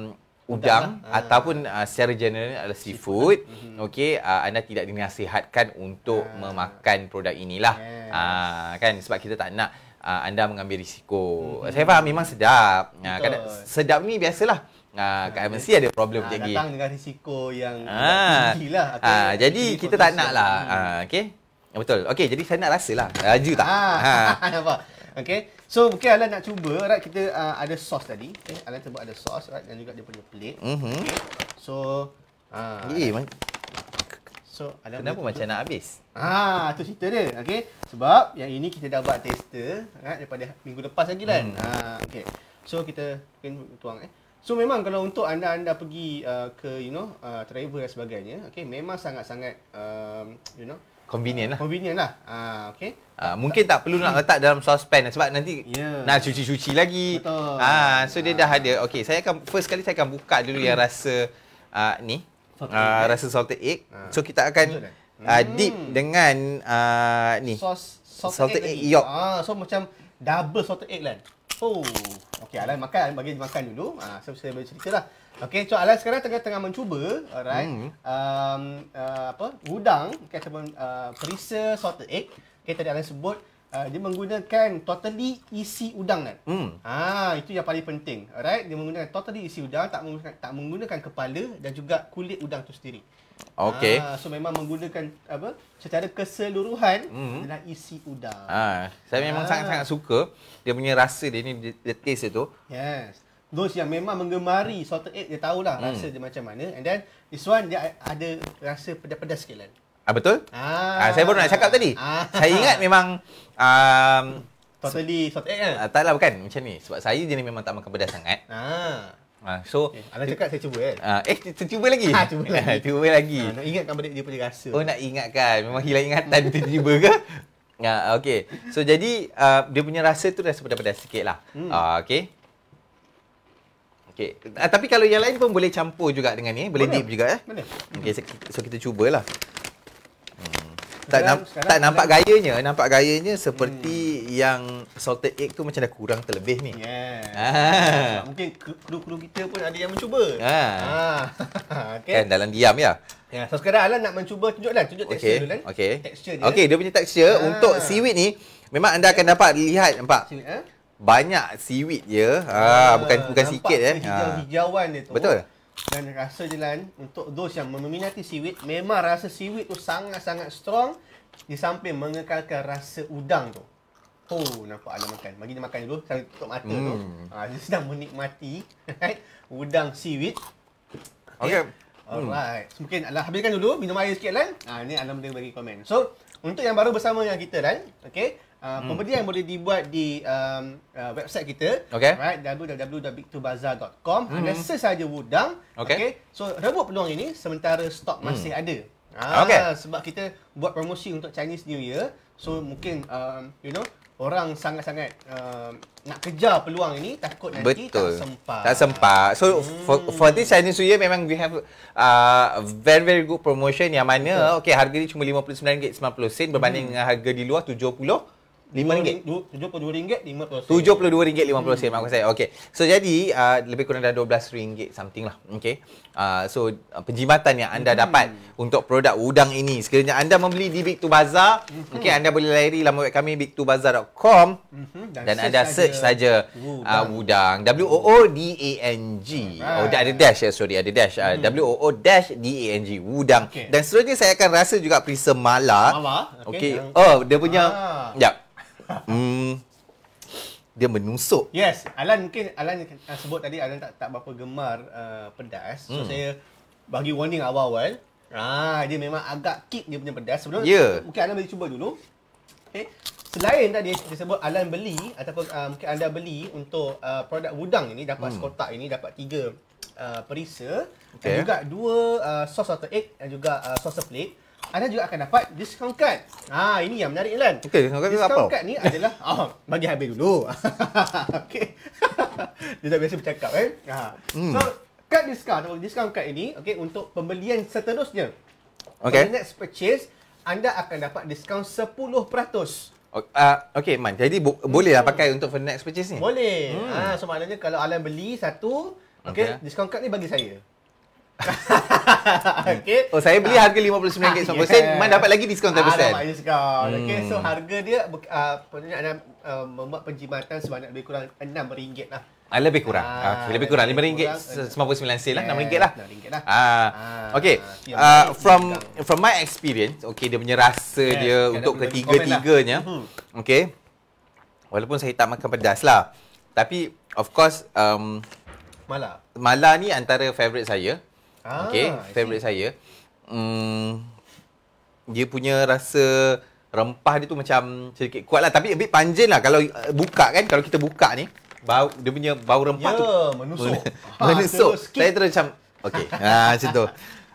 udang lah. ataupun uh, secara general adalah seafood. Mm-hmm. Okey, uh, anda tidak dinasihatkan untuk ha. memakan produk inilah. Yes. Uh, kan sebab kita tak nak uh, anda mengambil risiko. Mm-hmm. Saya faham memang sedap. Uh, sedap ni biasalah. Ah uh, mesti ada problem uh, jadi. Datang dengan risiko yang tinggi lah. uh, jadi kita tak nak lah. uh, okey. Betul. Okey, jadi saya nak rasalah. Raju tak? Ha. Apa? Okey. So mungkin Alan nak cuba right kita uh, ada sos tadi. Okay. Alan cuba ada sos right dan juga dia punya plate. Mm-hmm. So ah uh, eh, man. So Alan kenapa macam nak habis? Ah tu cerita dia. Okay, Sebab yang ini kita dah buat tester right daripada minggu lepas lagi kan. Mm. Ah okey. So kita mungkin tuang eh. So memang kalau untuk anda anda pergi uh, ke you know uh, travel dan sebagainya, Okay, memang sangat-sangat um, you know convenient lah. Convenient lah. Ha, okay. Ha, mungkin tak perlu nak letak dalam saucepan lah, sebab nanti yeah. nak cuci-cuci lagi. Betul. Ah, ha, so dia ha. dah ada. Okay, saya akan first kali saya akan buka dulu yang rasa uh, ni. Uh, rasa salted egg. Ha. So kita akan uh, dip hmm. dengan uh, ni. Sos, salted, salted egg, egg yolk. Ah, so macam double salted egg lah. Oh, okay. Alain makan. Bagi makan dulu. Ah, ha, so saya boleh cerita lah. Okey, so Alan sekarang tengah tengah mencuba, alright. Hmm. Um, uh, apa? Udang okay, ataupun uh, perisa salted egg. okay, tadi Alan sebut uh, dia menggunakan totally isi udang kan. Hmm. Ha, ah, itu yang paling penting. Alright, dia menggunakan totally isi udang, tak menggunakan tak menggunakan kepala dan juga kulit udang tu sendiri. Okey. Ha, so memang menggunakan apa? Secara keseluruhan mm. dalam isi udang. Ah, saya memang ha. sangat-sangat suka dia punya rasa dia ni the taste dia tu. Yes those yang memang menggemari salted egg dia tahulah hmm. rasa dia macam mana and then this one dia ada rasa pedas-pedas sikit lah. Ah betul? Ah, ah saya baru nak cakap tadi. Ah. Saya ingat memang um, totally salted egg kan? Ah, taklah bukan macam ni sebab saya jenis memang tak makan pedas sangat. Ah. Ah uh, so okay. Eh, Alah cakap saya cuba kan? ah, Eh, Uh, eh cuba lagi. Ha cuba lagi. Ah, cuba lagi. Uh, nak ingatkan balik dia punya rasa. Oh nak ingatkan. Memang hilang ingatan tiba cuba ke? Ya uh, okey. So jadi uh, dia punya rasa tu rasa pedas-pedas sikitlah. Hmm. Ah hmm. uh, okey. Okey. Uh, tapi kalau yang lain pun boleh campur juga dengan ni, boleh dip juga eh. Boleh. Okey, so, kita cubalah. Hmm. Tak, nam- tak nampak dalam. gayanya, nampak gayanya seperti hmm. yang salted egg tu macam dah kurang terlebih ni. Ya. Ah. Mungkin kru-kru kita pun ada yang mencuba. Ha. Ah. Ah. okay. Kan dalam diam ya. Ya, so sekarang Alan nak mencuba tunjuklah, tunjuk lah. tekstur okay. dulu kan. Okay. Tekstur Okey, dia punya tekstur ah. untuk seaweed ni memang anda akan ya. dapat lihat nampak. Seaweed, ha? banyak seaweed je. Ha, uh, bukan bukan sikit eh. Hijau-hijauan ah. dia tu. Betul. Dan rasa jalan untuk dos yang meminati seaweed, memang rasa seaweed tu sangat-sangat strong di samping mengekalkan rasa udang tu. Oh, nampak ada makan. Bagi dia makan dulu, sambil tutup mata hmm. tu. Ah, ha, dia sedang menikmati udang seaweed. Okay. okay. Alright. So, mungkin Alah habiskan dulu, minum air sikit kan. Ha, Ini Alam boleh bagi komen. So, untuk yang baru bersama dengan kita kan, okay, Uh, hmm. pembelian boleh dibuat di um, uh, website kita okay. right www.bigtobazaar.com hmm. anda search saja wudang. okay. okay. so rebut peluang ini sementara stok hmm. masih ada ah, okay. sebab kita buat promosi untuk Chinese New Year so hmm. mungkin um, you know orang sangat-sangat uh, nak kejar peluang ini takut nanti Betul. tak sempat. Tak sempat. So hmm. for, for this Chinese New Year memang we have a uh, very very good promotion yang mana okay harga ni cuma RM59.90 berbanding hmm. dengan harga di luar 70 RM5. RM7 ke RM2.50? RM72.50 hmm. sen maksud saya. Okey. So jadi uh, lebih kurang dah RM12 something lah. Okey. Uh, so uh, penjimatan yang anda hmm. dapat untuk produk udang ini. Sekiranya anda membeli di Big 2 Bazaar, hmm. okey anda boleh layari laman web kami big2bazaar.com hmm. dan, dan anda search saja uh, udang. W O O D A N G. Oh tak ada dash eh. sorry ada dash. Uh, hmm. W O O dash D A N G udang. Okay. Dan seterusnya saya akan rasa juga perisa mala. Mala. Okey. Okay. Oh dia punya ah. Yeah. Hmm. dia menusuk. Yes, Alan mungkin Alan sebut tadi Alan tak tak berapa gemar uh, pedas. So hmm. saya bagi warning awal-awal. Ah, dia memang agak kick dia punya pedas sebelum. Yeah. Mungkin Alan boleh cuba dulu. Okay. Selain tadi dia sebut Alan beli ataupun uh, mungkin anda beli untuk uh, produk udang ini dapat hmm. sekotak ini dapat tiga uh, perisa okay. dan juga dua uh, sos atau egg dan juga uh, sos plate anda juga akan dapat discount card. Ha, ah, ini yang menarik kan? Okey, discount card apa? Discount card ni adalah oh, bagi habis dulu. Okey. Dia tak biasa bercakap kan? Ha. Hmm. So, card discount atau discount card ini okey untuk pembelian seterusnya. Okey. next purchase, anda akan dapat discount 10%. Uh, okay ah, Man, jadi bo- hmm. boleh lah pakai untuk for next purchase ni? Boleh. Hmm. Ha, so maknanya kalau Alan beli satu, okay, okay. discount card ni bagi saya. okay. Oh, saya beli ah. harga RM59.90. Ah, yeah. Mana dapat lagi diskaun 10%. Ah, ada banyak diskon. Hmm. Okay, so hmm. harga dia, uh, anda, uh, membuat penjimatan sebanyak lebih kurang RM6 lah. Ah, lebih kurang. Ah, okay, ah, lebih kurang RM5.99 lah, RM6 lah. RM6 lah. Ah, ah, okay. Ah, from from my experience, okay, dia punya rasa yes, dia untuk ketiga-tiganya. Lah. Hmm. Okay. Walaupun saya tak makan pedas lah. Tapi, of course, um, Mala. Mala ni antara favourite saya. Ah, okay, favourite saya. Hmm, dia punya rasa rempah dia tu macam sedikit kuat lah. Tapi a bit panjang lah kalau eh, buka kan. Kalau kita buka ni, bau dia punya bau rempah yeah, tu. Ya, menusuk. Ah, menusuk. Ha, saya terus macam, okay. ha, ah, macam tu.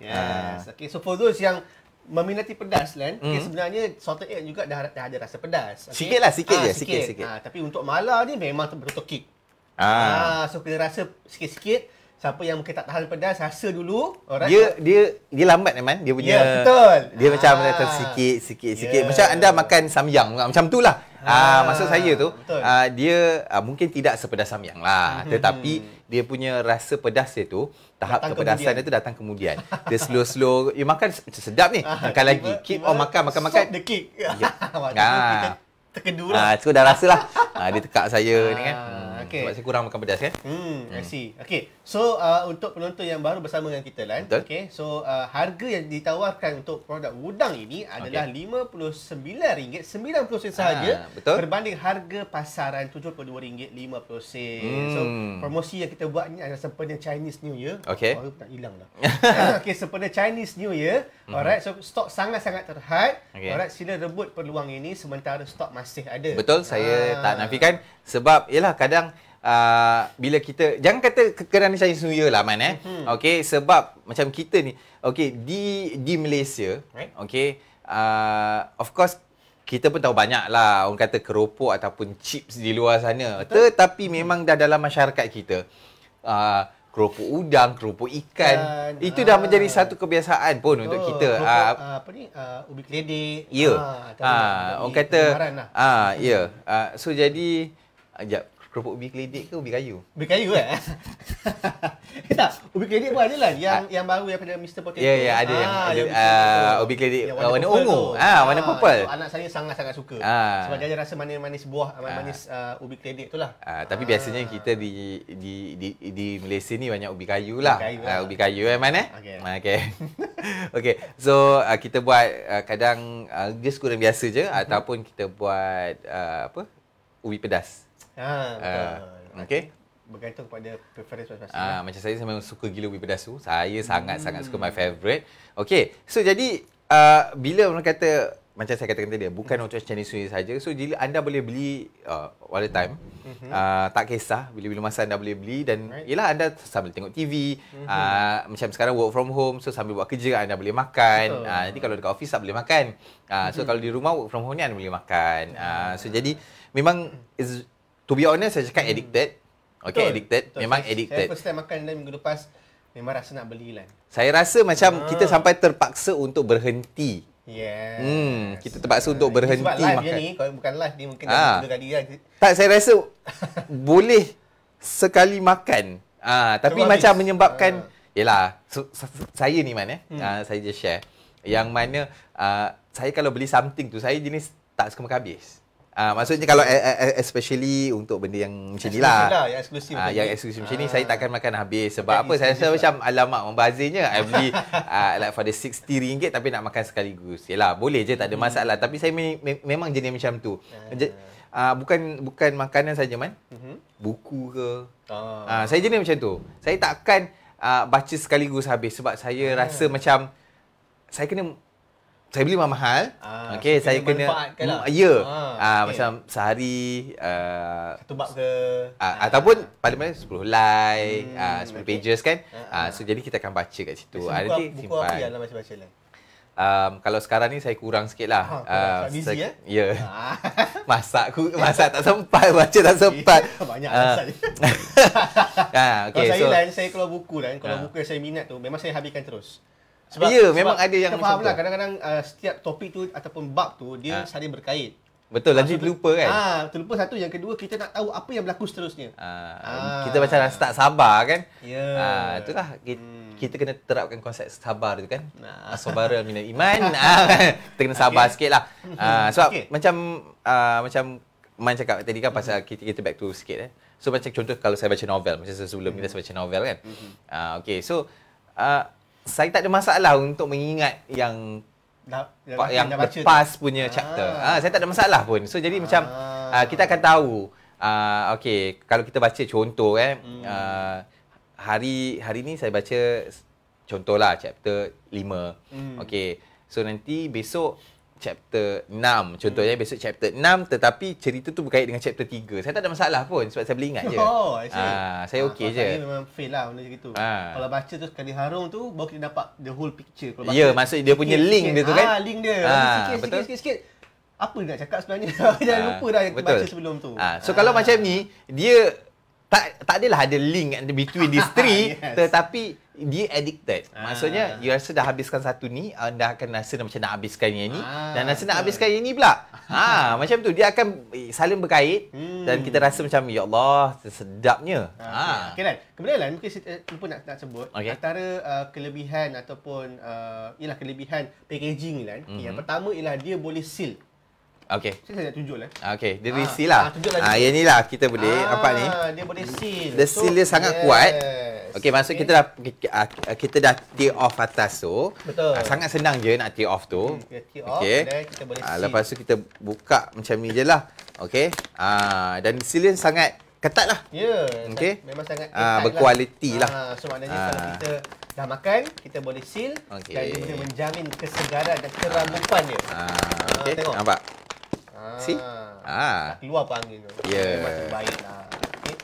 Yes. Ah. Okay, so for those yang meminati pedas, lah. mm. okay, hmm. sebenarnya salted egg juga dah, dah ada rasa pedas. Okay? Sikit lah, sikit ha, je. Sikit, sikit. sikit. Ha, tapi untuk malah ni memang betul-betul kick. Ah. Ha, so, kita rasa sikit-sikit siapa yang mungkin tak tahan pedas rasa dulu alright dia dia dia lambat memang dia punya ya yeah, betul dia Aa. macam ah. sikit sikit yeah. sikit ya. macam anda makan samyang ah, macam tu lah. ah, ah maksud saya tu Aa, dia Aa, mungkin tidak sepedas samyang lah mm-hmm. tetapi dia punya rasa pedas dia tu tahap datang kepedasan kemudian. dia tu datang kemudian dia slow-slow you ya, makan sedap ni makan lagi keep on makan makan makan the kick ya yeah. terkedulah ah tu dah rasalah ah dia tekak saya ni kan Aa. Hmm. Hmm, okay. Sebab saya kurang makan pedas kan? Hmm, hmm. I see. Okay. So, uh, untuk penonton yang baru bersama dengan kita lah. Betul. Okay. So, uh, harga yang ditawarkan untuk produk udang ini adalah RM59.90 okay. sahaja. Ha, betul. Berbanding harga pasaran RM72.50. Hmm. So, promosi yang kita buat ni adalah sempena Chinese New Year. Okay. Baru oh, tak hilang lah. okay, sempena Chinese New Year. Hmm. Alright. So, stok sangat-sangat terhad. Okay. Alright, sila rebut peluang ini sementara stok masih ada. Betul. Saya ha. tak nafikan. Sebab yalah kadang uh, bila kita jangan kata kerana saya New Year lah man eh. Mm-hmm. Okey sebab macam kita ni okay di di Malaysia right. okey uh, ah, of course kita pun tahu banyak lah orang kata keropok ataupun chips di luar sana. Betul? Tetapi hmm memang dah dalam masyarakat kita uh, keropok udang, keropok ikan. Dan, itu dah uh, menjadi satu kebiasaan pun betul. untuk kita. Keropok, uh, apa ni? Uh, ubi keledek. Ya. Yeah. Uh, uh, orang kata. Uh, ya. Yeah. Uh, so jadi... Sekejap, kerupuk ubi keledek ke ubi kayu? Ubi kayu eh? eh tak, ubi keledek pun ada lah. Yang, ha. yang baru yang Mr. Potato. Ya, yeah, ya, yeah, ada ha, yang, ada, yang uh, ubi keledek yang warna, ungu. Ha, warna purple. Itu, anak saya sangat-sangat suka. Ha. Sebab dia rasa manis-manis buah, manis ha. uh, ubi keledek tu lah. Ha, tapi ha. biasanya kita di, di di di Malaysia ni banyak ubi kayu lah. Ubi kayu, ha. ubi kayu eh, mana? Eh? Okay. Okay. okay. So, uh, kita buat uh, kadang uh, just kurang biasa je. Mhm. ataupun kita buat uh, apa? Ubi pedas. Ha, uh, okay. Bergantung kepada preference masing-masing. Uh, macam saya saya memang suka gila ubi pedas tu. Saya sangat-sangat hmm. suka my favorite. Okay. So, jadi uh, bila orang kata, macam saya katakan tadi, bukan untuk hmm. Chinese New saja. So, jadi anda boleh beli uh, all the time. Hmm. Uh, tak kisah bila-bila masa anda boleh beli. Dan right. yelah anda sambil tengok TV. Hmm. Uh, macam sekarang work from home. So, sambil buat kerja anda boleh makan. Oh. Uh, jadi, kalau dekat office tak boleh makan. Uh, so, hmm. kalau di rumah work from home ni anda boleh makan. Uh, so, jadi memang... Is, To be honest, saya cakap hmm. addicted. Okay, betul, addicted. Betul. Memang saya, addicted. Saya first time makan dan minggu lepas, memang rasa nak beli lah. Saya rasa macam ah. kita sampai terpaksa untuk berhenti. Yeah. Hmm, kita terpaksa untuk berhenti sebab makan. Sebab live dia ni, bukan live, dia mungkin ah. dah kali lah. Tak, saya rasa boleh sekali makan. Ah, tapi Cuma macam habis. menyebabkan, ah. yelah, so, so, so, saya ni mana, eh. hmm. ah, saya just share. Yang mana, ah, saya kalau beli something tu, saya jenis tak suka makan habis. Ah maksudnya kalau eh, eh, eh, especially untuk benda yang macam ni lah. lah yang eksklusif. Uh, yang eksklusif macam ni ah. saya takkan makan habis sebab kan, apa saya rasa macam alamak membazirnya. I beli ah, like for the 60 ringgit tapi nak makan sekaligus. Yalah boleh je tak ada hmm. masalah tapi saya memang jenis macam tu. Uh. bukan bukan makanan saja man. Uh-huh. Buku ke. uh. uh, saya jenis macam tu. Saya takkan uh, baca sekaligus habis sebab saya uh. rasa macam saya kena saya beli mahal mahal. Ah, okay, saya kena, kena lah. ya. Ah, ah okay. macam sehari uh, ah, satu bab ke uh, uh, ataupun paling banyak 10 helai, hmm, uh, 10 pages kan. Ah, uh, so jadi kita akan baca kat situ. Ada ah, nanti buku simpan. Buku apa yang nak baca lah? Um, kalau sekarang ni saya kurang sikit lah. Ha, uh, busy, se- eh? ya? Ya. Yeah. masak, ku, masak tak sempat, baca tak sempat. banyak uh. masak ni. ah, okay, kalau saya so, lain, saya kalau buku lah kan, kalau uh. buku yang saya minat tu, memang saya habiskan terus. Sebab, ya, sebab memang ada yang macam lah, tu. Kadang-kadang uh, setiap topik tu ataupun bab tu, dia ha. saling berkait. Betul, lagi terlupa kan? Ha, terlupa satu. Yang kedua, kita nak tahu apa yang berlaku seterusnya. Ha, ha. Kita macam nak start sabar kan? Ya. Yeah. Ha, itulah. Kita, hmm. kita kena terapkan konsep sabar tu kan? sabar Sobara minat iman. kita kena sabar okay. sikit lah. Ha, sebab okay. macam, uh, macam Man cakap tadi kan pasal mm-hmm. kita, kita back to sikit eh. So macam contoh kalau saya baca novel. Macam sebelum mm-hmm. kita saya baca novel kan. Mm-hmm. Uh, okay, so uh, saya tak ada masalah untuk mengingat yang Dah, dah, yang dah lepas tu. punya ah. chapter. Ah. ah saya tak ada masalah pun. So jadi ah. macam ah, kita akan tahu ah okey kalau kita baca contoh eh hmm. ah, hari hari ni saya baca contohlah chapter 5. Hmm. Okay, So nanti besok chapter 6 contohnya hmm. besok chapter 6 tetapi cerita tu berkait dengan chapter 3 saya tak ada masalah pun sebab saya boleh ingat je oh, ah, saya ah, okey je saya memang fail lah benda macam tu ah. kalau baca tu sekali harung tu baru kita dapat the whole picture kalau ya, baca ya yeah, maksud dia punya link sikit. dia tu kan ah, link dia ah, sikit, betul? sikit sikit sikit apa nak cakap sebenarnya ah, jangan ah, lupa dah betul. baca sebelum tu ah. so ah. kalau macam ni dia tak tak adalah ada link between these three yes. tetapi dia addicted. Maksudnya, ah. you rasa dah habiskan satu ni, anda ah, akan rasa macam nak habiskan yang ni. Ah, dan rasa betul. nak habiskan yang ni pula. ha, macam tu. Dia akan eh, saling berkait. Hmm. Dan kita rasa macam, ya Allah, sedapnya. Ah, ha. Okay, okay Kemudian lah, mungkin saya eh, lupa nak, nak sebut. Okay. Antara uh, kelebihan ataupun, uh, ialah kelebihan packaging ni kan. Mm-hmm. Yang pertama ialah dia boleh seal. Okey. Saya saja tunjuk lah. Ah, Okey, dia ha. Ah, reseal lah. Ha, ha, yang ni lah kita boleh ha, nampak ni. Dia boleh seal. The seal so, dia sangat yes. kuat. Okey, maksud okay. kita dah kita dah tear off atas tu. Betul. Ha, sangat senang je nak tear off tu. Hmm, Okey, okay. kita boleh seal. lepas tu kita buka macam ni je lah. Okey. Ha, dan seal dia sangat ketat lah. Ya. Yeah, okay. Memang sangat ketat ha, berkualiti lah. lah. Ha, so, maknanya ha. kalau kita dah makan, kita boleh seal okay. dan dia menjamin kesegaran dan keramupan dia. Ha, okay. ha, tengok. Nampak? Si? Ah. Dah keluar pun angin tu. Ya. Yeah. Masih baik lah. Okay.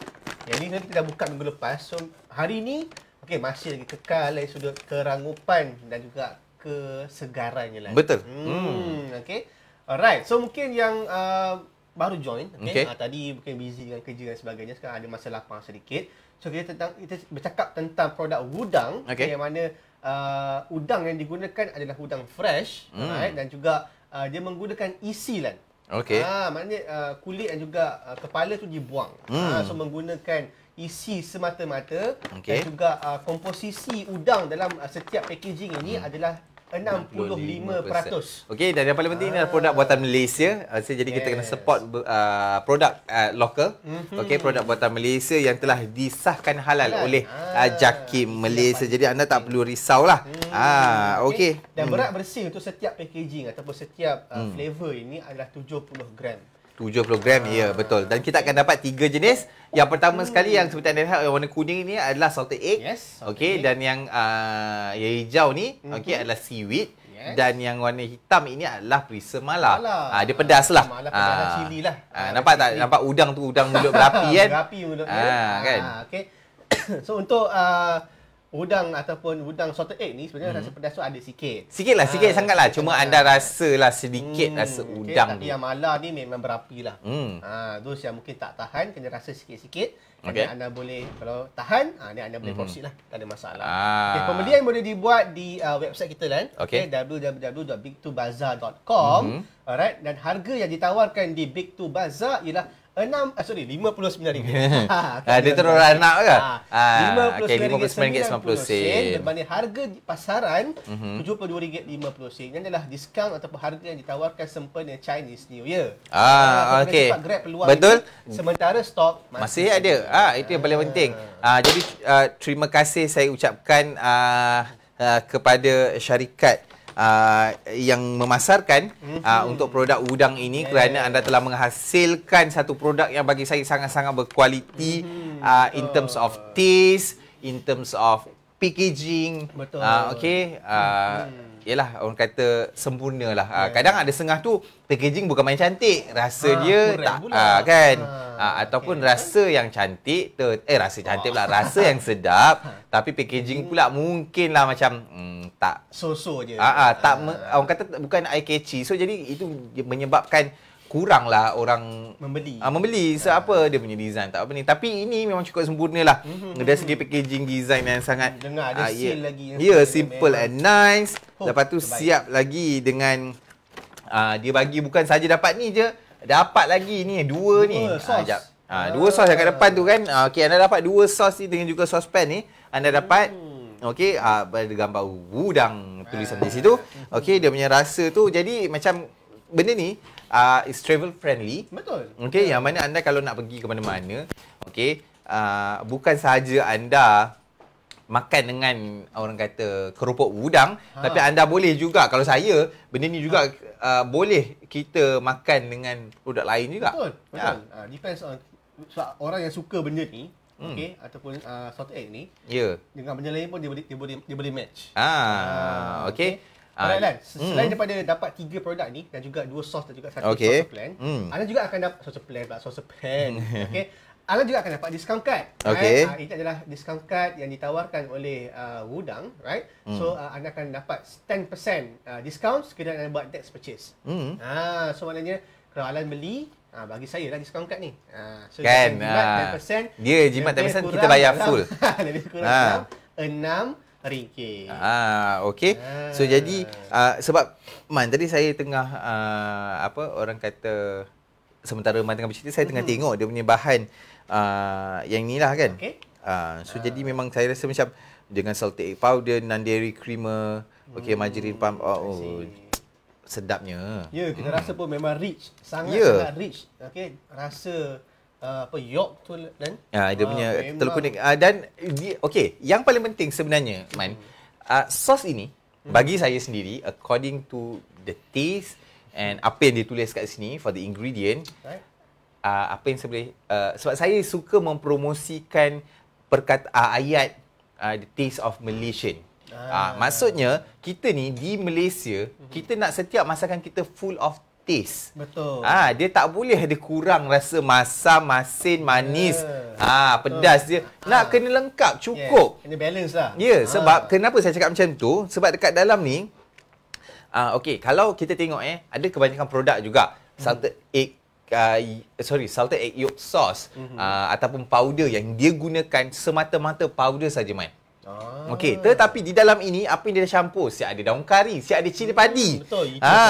Jadi nanti kita buka minggu lepas. So hari ni, okay, masih lagi kekal dari sudut kerangupan dan juga kesegarannya lah. Betul. Hmm. hmm. Okay. Alright. So mungkin yang uh, baru join. Okay. okay. Uh, ah, tadi mungkin busy dengan kerja dan sebagainya. Sekarang ada masa lapang sedikit. So kita tentang kita bercakap tentang produk udang okay. yang mana uh, udang yang digunakan adalah udang fresh mm. right? dan juga uh, dia menggunakan isi lah Okey. Ah, maknanya uh, kulit dan juga uh, kepala tu dibuang. Ah, hmm. Ah, so menggunakan isi semata-mata okay. dan juga uh, komposisi udang dalam uh, setiap packaging ini hmm. adalah 65%. Okey, dan yang paling penting ah. adalah produk buatan Malaysia. Ah, so, jadi yes. kita kena support uh, produk uh, ah, lokal. Mm-hmm. Okey, produk buatan Malaysia yang telah disahkan halal, halal. oleh ah. uh, JAKIM Malaysia. Jadi anda tak perlu risaulah. Mm. Ah, okey. Okay. Dan hmm. berat bersih untuk setiap packaging ataupun setiap uh, mm. flavor ini adalah 70 gram. 70 gram ya yeah, betul dan kita akan dapat tiga jenis yang pertama sekali yang seperti anda lihat warna kuning ini adalah salted egg yes, salted okay egg. dan yang uh, yang hijau ni hmm okay adalah seaweed yes. dan yang warna hitam ini adalah perisa mala ah uh, dia pedas lah ah uh, cili lah uh, uh, nampak cili. tak nampak udang tu udang mulut berapi kan berapi mulut ah uh, kan ah, okay so untuk uh, udang ataupun udang salted egg ni sebenarnya hmm. rasa pedas tu ada sikit. Sikit lah, sikit ha, sangat lah. Cuma anda rasa lah sedikit hmm, rasa udang okay, tapi ni. yang malah ni memang berapi lah. Hmm. Ha, ah, tu yang mungkin tak tahan, kena rasa sikit-sikit. Okay. Anda boleh, kalau tahan, ha, ni anda boleh hmm. proceed lah. Tak ada masalah. Ah. Okay, pembelian boleh dibuat di uh, website kita kan. Okay. okay www.big2bazaar.com hmm. Alright, dan harga yang ditawarkan di Big2Bazaar ialah Enam, eh, ah, sorry, RM59. Yeah. Ha, dia terus sembilan up ah, ah, sembilan puluh sen. berbanding harga pasaran mhm. tujuh puluh ringgit lima puluh sen. Ini adalah diskaun atau harga yang ditawarkan sempena Chinese New Year. Ah, ha, ah, okay. grab peluang Betul. Ini, sementara stok masih, masih ada. Ah, ha, itu yang paling ha. penting. Ah, ha, jadi uh, terima kasih saya ucapkan uh, uh, kepada syarikat Uh, yang memasarkan mm-hmm. uh, untuk produk udang ini yeah. kerana anda telah menghasilkan satu produk yang bagi saya sangat-sangat berkualiti mm-hmm. uh, in terms of taste, in terms of packaging. Betul. Uh, okay. Uh, mm-hmm yalah orang kata sempurna lah. Yeah. Uh, ya. kadang ada sengah tu packaging bukan main cantik, rasa ha, dia tak uh, kan. Ha. Uh, ataupun okay. rasa yang cantik tu eh rasa cantik oh. pula, rasa yang sedap tapi packaging hmm. pula mungkin lah macam mm, tak so-so je. Ah uh, tak uh, orang kata bukan eye catchy. So jadi itu menyebabkan kurang lah orang membeli. Ah uh, membeli ha. apa dia punya design tak apa ni. Tapi ini memang cukup sempurna lah. Mm-hmm. Dari segi packaging design yang sangat dengar ada uh, ah, ya. seal yeah. lagi. Ya yeah, simple and nice. Oh, Lepas tu terbaik. siap lagi dengan uh, dia bagi bukan saja dapat ni je, dapat lagi ni dua, dua ni. Ah, sos. Uh, jap. Uh, dua sos yang kat depan tu kan. Uh, Okey anda dapat dua sos ni dengan juga sos pan ni. Anda dapat mm. Okey, uh, ada gambar udang tulisan di situ. Okey, dia punya rasa tu. Jadi macam benda ni, uh, ah, is travel friendly. Betul. Okey, yang mana anda kalau nak pergi ke mana-mana, okey, uh, ah, bukan sahaja anda makan dengan orang kata keropok udang, ha. tapi anda boleh juga kalau saya, benda ni juga ha. uh, boleh kita makan dengan produk lain juga. Betul. Ya. Betul. Ya. Uh, depends on so, orang yang suka benda ni. Hmm. Okey ataupun uh, salted egg ni. Ya. Yeah. Dengan benda lain pun dia boleh dia boleh dia boleh match. Ah, uh, okey. Okay. Alan, mm. selain mm. daripada dapat tiga produk ni dan juga dua sauce dan juga satu okay. sauce plan, mm. Alan juga akan dapat sauce plan pula, sauce plan. Okey. Alan juga akan dapat discount card. Okay. Right? Uh, ah, ini adalah discount card yang ditawarkan oleh uh, Wudang. Right? Mm. So, uh, ah, anda akan dapat 10% uh, discount sekiranya anda buat tax purchase. Mm. Uh, so, maknanya kalau Alan beli, uh, bagi saya lah discount card ni. Uh, so, kan? jimat 10%. Dia jimat 10%, kita bayar full. lebih kurang ringkir. Ah, okey. Ah. So jadi uh, sebab man tadi saya tengah uh, apa orang kata sementara man tengah bercerita saya tengah hmm tengok dia punya bahan uh, yang ni lah kan. Okay. Uh, so ah. jadi memang saya rasa macam dengan salted egg powder, non dairy creamer, mm. okey hmm, margarine palm oh, oh sedapnya. Ya, yeah, kita mm. rasa pun memang rich, sangat-sangat yeah. sangat rich. Okey, rasa Uh, apa York tu dan ya dia punya uh, telur kuning uh, dan okey yang paling penting sebenarnya man hmm. uh, sos ini hmm. bagi saya sendiri according to the taste and apa yang ditulis kat sini for the ingredient right. uh, apa yang saya boleh uh, sebab saya suka mempromosikan perkata uh, ayat uh, the taste of malaysian ah. uh, maksudnya kita ni di Malaysia hmm. kita nak setiap masakan kita full of taste. Betul. Ah ha, dia tak boleh ada kurang rasa masam, masin, manis. Yeah. Ah ha, pedas dia. Ha. Nak ah. kena lengkap, cukup. Yeah. Kena balance lah. Ya, yeah, sebab kenapa saya cakap macam tu? Sebab dekat dalam ni ah uh, okey, kalau kita tengok eh, ada kebanyakan produk juga. Hmm. Salted egg Uh, sorry salted egg yolk sauce mm-hmm. uh, ataupun powder yang dia gunakan semata-mata powder saja main. Ah. Okey, tetapi di dalam ini apa yang dia dah campur? Siap ada daun kari, siap ada cili padi. Hmm, betul. Ha,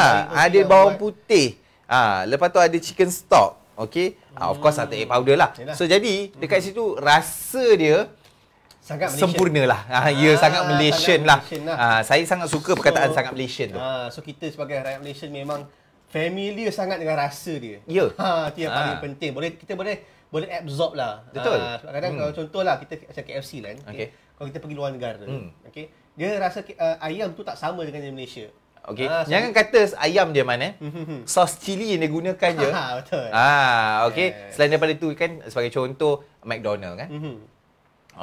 ada bawang buat. putih. Ha, lepas tu ada chicken stock. Okey. Ha, of course ada egg powder lah. Yalah. So jadi dekat hmm. situ rasa dia sangat sempurna lah, Ha, ah, ya, sangat Malaysian sangat lah. Ha, lah. ah, saya sangat suka perkataan sangat Malaysian tu. Ha, so kita sebagai rakyat Malaysian memang familiar sangat dengan rasa dia. Ya. Yeah. Ha, tu yang ha. paling penting. Boleh kita boleh boleh absorb lah. Betul. Ha, kadang hmm. kalau contohlah kita macam KFC lah. Kan. okay kalau kita pergi luar negara hmm. okey dia rasa uh, ayam tu tak sama dengan di Malaysia okey uh, ah, so jangan kata ayam dia mana sos cili yang dia gunakan je ha betul ah okey yes. selain daripada tu kan sebagai contoh McDonald kan hmm, hmm.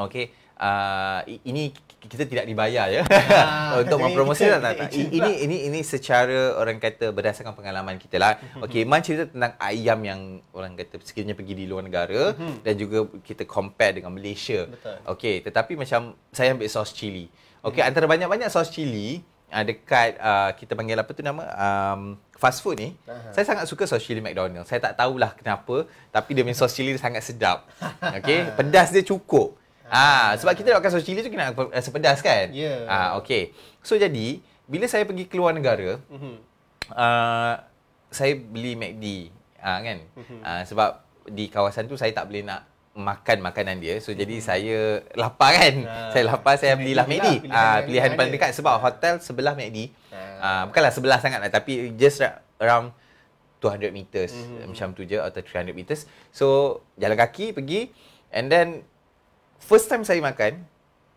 okey Uh, ini kita tidak dibayar ya ah, untuk mempromosikan tak, tak. ini ini ini secara orang kata berdasarkan pengalaman kita lah mhm. okey man cerita tentang ayam yang orang kata sekiranya pergi di luar negara mm-hmm. dan juga kita compare dengan Malaysia okey tetapi macam saya ambil sos cili okey mm. antara banyak-banyak sos cili uh, ah, dekat uh, kita panggil apa tu nama um, fast food ni uh-huh. saya sangat suka sos cili McDonald's saya tak tahulah kenapa tapi dia punya sos cili dia sangat sedap okey pedas dia cukup Ah, ha, sebab kita nak makan sos cili tu kena rasa pedas kan? Ya. Yeah. Ah, ha, okey. So jadi, bila saya pergi keluar negara, mm-hmm. uh, saya beli McD. Ah ha, kan? Mm-hmm. Ha, sebab di kawasan tu saya tak boleh nak makan makanan dia. So jadi mm-hmm. saya lapar kan. Ha. Saya lapar saya beli lah McD. Ah, pilihan paling dekat sebab hotel sebelah McD. Ah, ha. ha, bukanlah sebelah sangat lah tapi just around 200 meters hmm macam tu je atau 300 meters. So jalan kaki pergi and then First time saya makan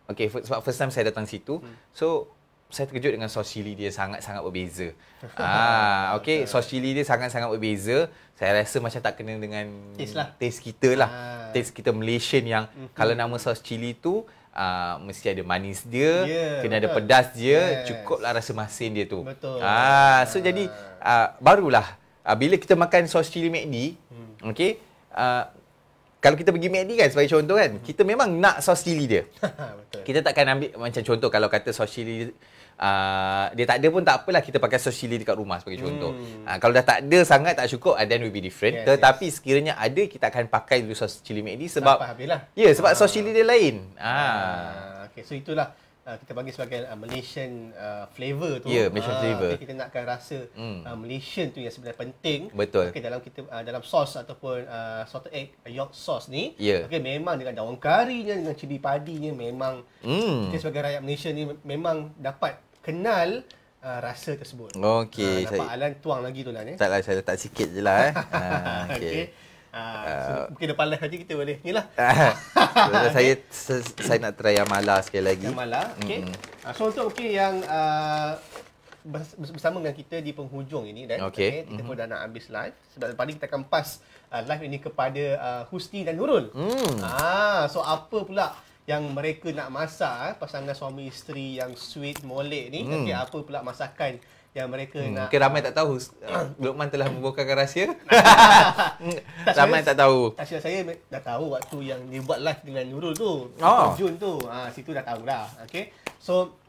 Okay first, sebab first time saya datang situ hmm. So saya terkejut dengan sos cili dia sangat-sangat berbeza. ah, okey, sos cili dia sangat-sangat berbeza. Saya rasa macam tak kena dengan taste, lah. taste kita lah. Ah. Taste kita Malaysian yang mm-hmm. kalau nama sos cili tu ah, mesti ada manis dia, yeah, kena betul. ada pedas dia, yes. lah rasa masin dia tu. Betul. Ah, so ah. jadi ah, barulah ah, bila kita makan sos cili McD, hmm. okey, ah, kalau kita pergi McD kan sebagai contoh kan, hmm. kita memang nak sos cili dia. Betul. Kita takkan ambil macam contoh kalau kata sos cili uh, dia tak ada pun tak apalah kita pakai sos cili dekat rumah sebagai contoh. Hmm. Uh, kalau dah tak ada sangat tak cukup uh, then will be different. Yes, Tetapi yes. sekiranya ada kita akan pakai dulu sos cili McD sebab Sampai habislah. Ya, yeah, sebab ah. sos cili dia lain. Ah. ah. Okay, so itulah Uh, kita panggil sebagai uh, Malaysian uh, flavor tu. Ya, yeah, Malaysian uh, ah, flavor. Kita nakkan rasa mm. uh, Malaysian tu yang sebenarnya penting. Betul. Okay, dalam kita uh, dalam sos ataupun uh, salted egg uh, york sauce ni, yeah. okey memang dengan daun karinya dengan cili padinya memang mm. kita sebagai rakyat Malaysia ni memang dapat kenal Uh, rasa tersebut. Okey. Uh, ah, nampak saya, Alan tuang lagi tu lah ni. Tak lah, saya letak sikit je lah eh. ha, ah, okay. okay. Ah, ah. so, mungkin depan live aja kita boleh. Inilah. so, okay. Saya saya nak try malas sekali lagi. Malas, Okey. Mm. So untuk okey yang uh, bersama dengan kita di penghujung ini dan okay. okay, kita mm-hmm. pun dah nak habis live sebab depan ni kita akan pass uh, live ini kepada uh, Husti dan Nurul. Mm. Ah, so apa pula yang mereka nak masak eh, pasangan suami isteri yang sweet molek ni mm. tapi apa pula masakan yang mereka hmm. nak. Mungkin ramai tak tahu Lukman telah membuka rahsia. ramai saya, tak tahu. Tak saya, saya dah tahu waktu yang dia buat live dengan Nurul tu. Oh. Jun tu. Ha, situ dah tahu dah. Okay. So,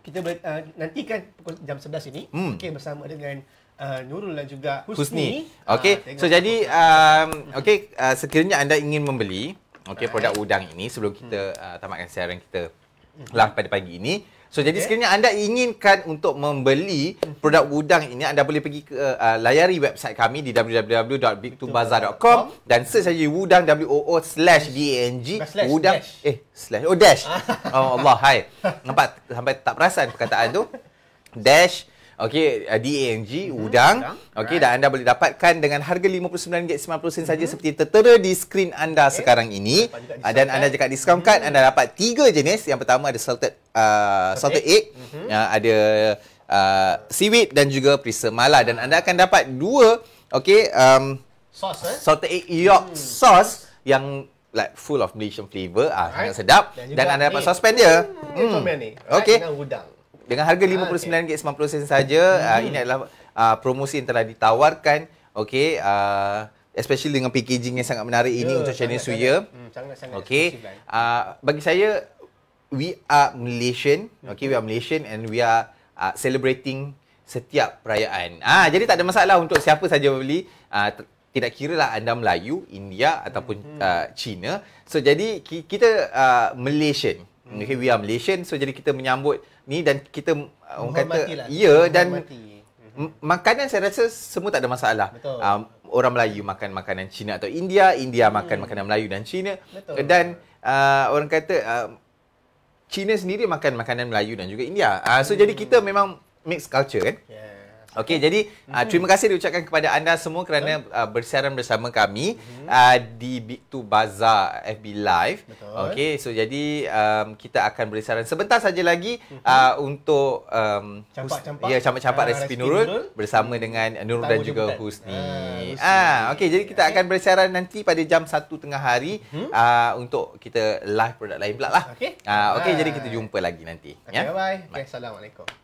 kita ber, uh, nantikan pukul jam 11 ini. Hmm. Okay, bersama dengan Uh, Nurul dan juga Husni. Husni. Ha, okey. Uh, so jadi um okey uh, sekiranya anda ingin membeli okey produk eh. udang ini sebelum kita hmm. uh, tamatkan siaran kita hmm. pada pagi ini, So okay. jadi sekiranya anda inginkan untuk membeli hmm. produk gudang ini anda boleh pergi ke uh, uh layari website kami di www.bigtobazaar.com dan search saja wudang w o o slash d a n g wudang eh slash oh dash oh Allah hai nampak sampai tak perasan perkataan tu dash Okey, uh, mhm, DANG mm-hmm. udang. Okey right. dan anda boleh dapatkan dengan harga RM59.90 mm-hmm. saja mhm. seperti tertera di skrin anda okay. sekarang ini. Uh, dan anda jika diskaun mm-hmm. kad anda dapat tiga jenis. Yang pertama ada salted uh, salted egg, mm-hmm. uh, ada uh, seaweed dan juga perisa mala dan anda akan dapat dua okey um sauce eh? salted egg york mm. sauce yang like full of Malaysian flavour, ah right. sangat sedap dan, dan anda dapat suspend dia. Mm. Mm. Okey. Dengan udang dengan harga RM59.90 ah, okay. saja mm-hmm. uh, ini adalah uh, promosi yang telah ditawarkan okey uh, especially dengan packaging yang sangat menarik yeah, ini ya, untuk Chinese New Year hmm, okey lah bagi saya we are Malaysian okey we are Malaysian and we are uh, celebrating setiap perayaan ah jadi tak ada masalah untuk siapa saja beli uh, tidak kira lah anda Melayu India ataupun hmm uh, China so jadi kita uh, Malaysian hmm. okay, we are Malaysian so jadi kita menyambut ni dan kita orang kata lah. ya Muhammad dan mati. makanan saya rasa semua tak ada masalah. Betul. Ah, orang Melayu makan makanan Cina atau India, India makan hmm. makanan Melayu dan Cina. Betul. Dan uh, orang kata uh, Cina sendiri makan makanan Melayu dan juga India. Uh, so hmm. jadi kita memang mix culture kan. Yeah. Okey jadi uh, terima kasih diucapkan kepada anda semua kerana uh, bersiaran bersama kami uh, di Big 2 Bazaar FB Live. Okey so jadi um, kita akan bersiaran sebentar saja lagi uh, untuk um, campak-campak ya campak-campak uh, resipi, resipi Nurul, bersama dengan Nurul dan juga jemputan. Husni. Ah uh, uh, okey jadi kita akan bersiaran nanti pada jam 1 tengah hari uh, untuk kita live produk lain pula lah. Okey uh, okay, jadi kita jumpa lagi nanti okay, ya. Bye bye. Okay, assalamualaikum.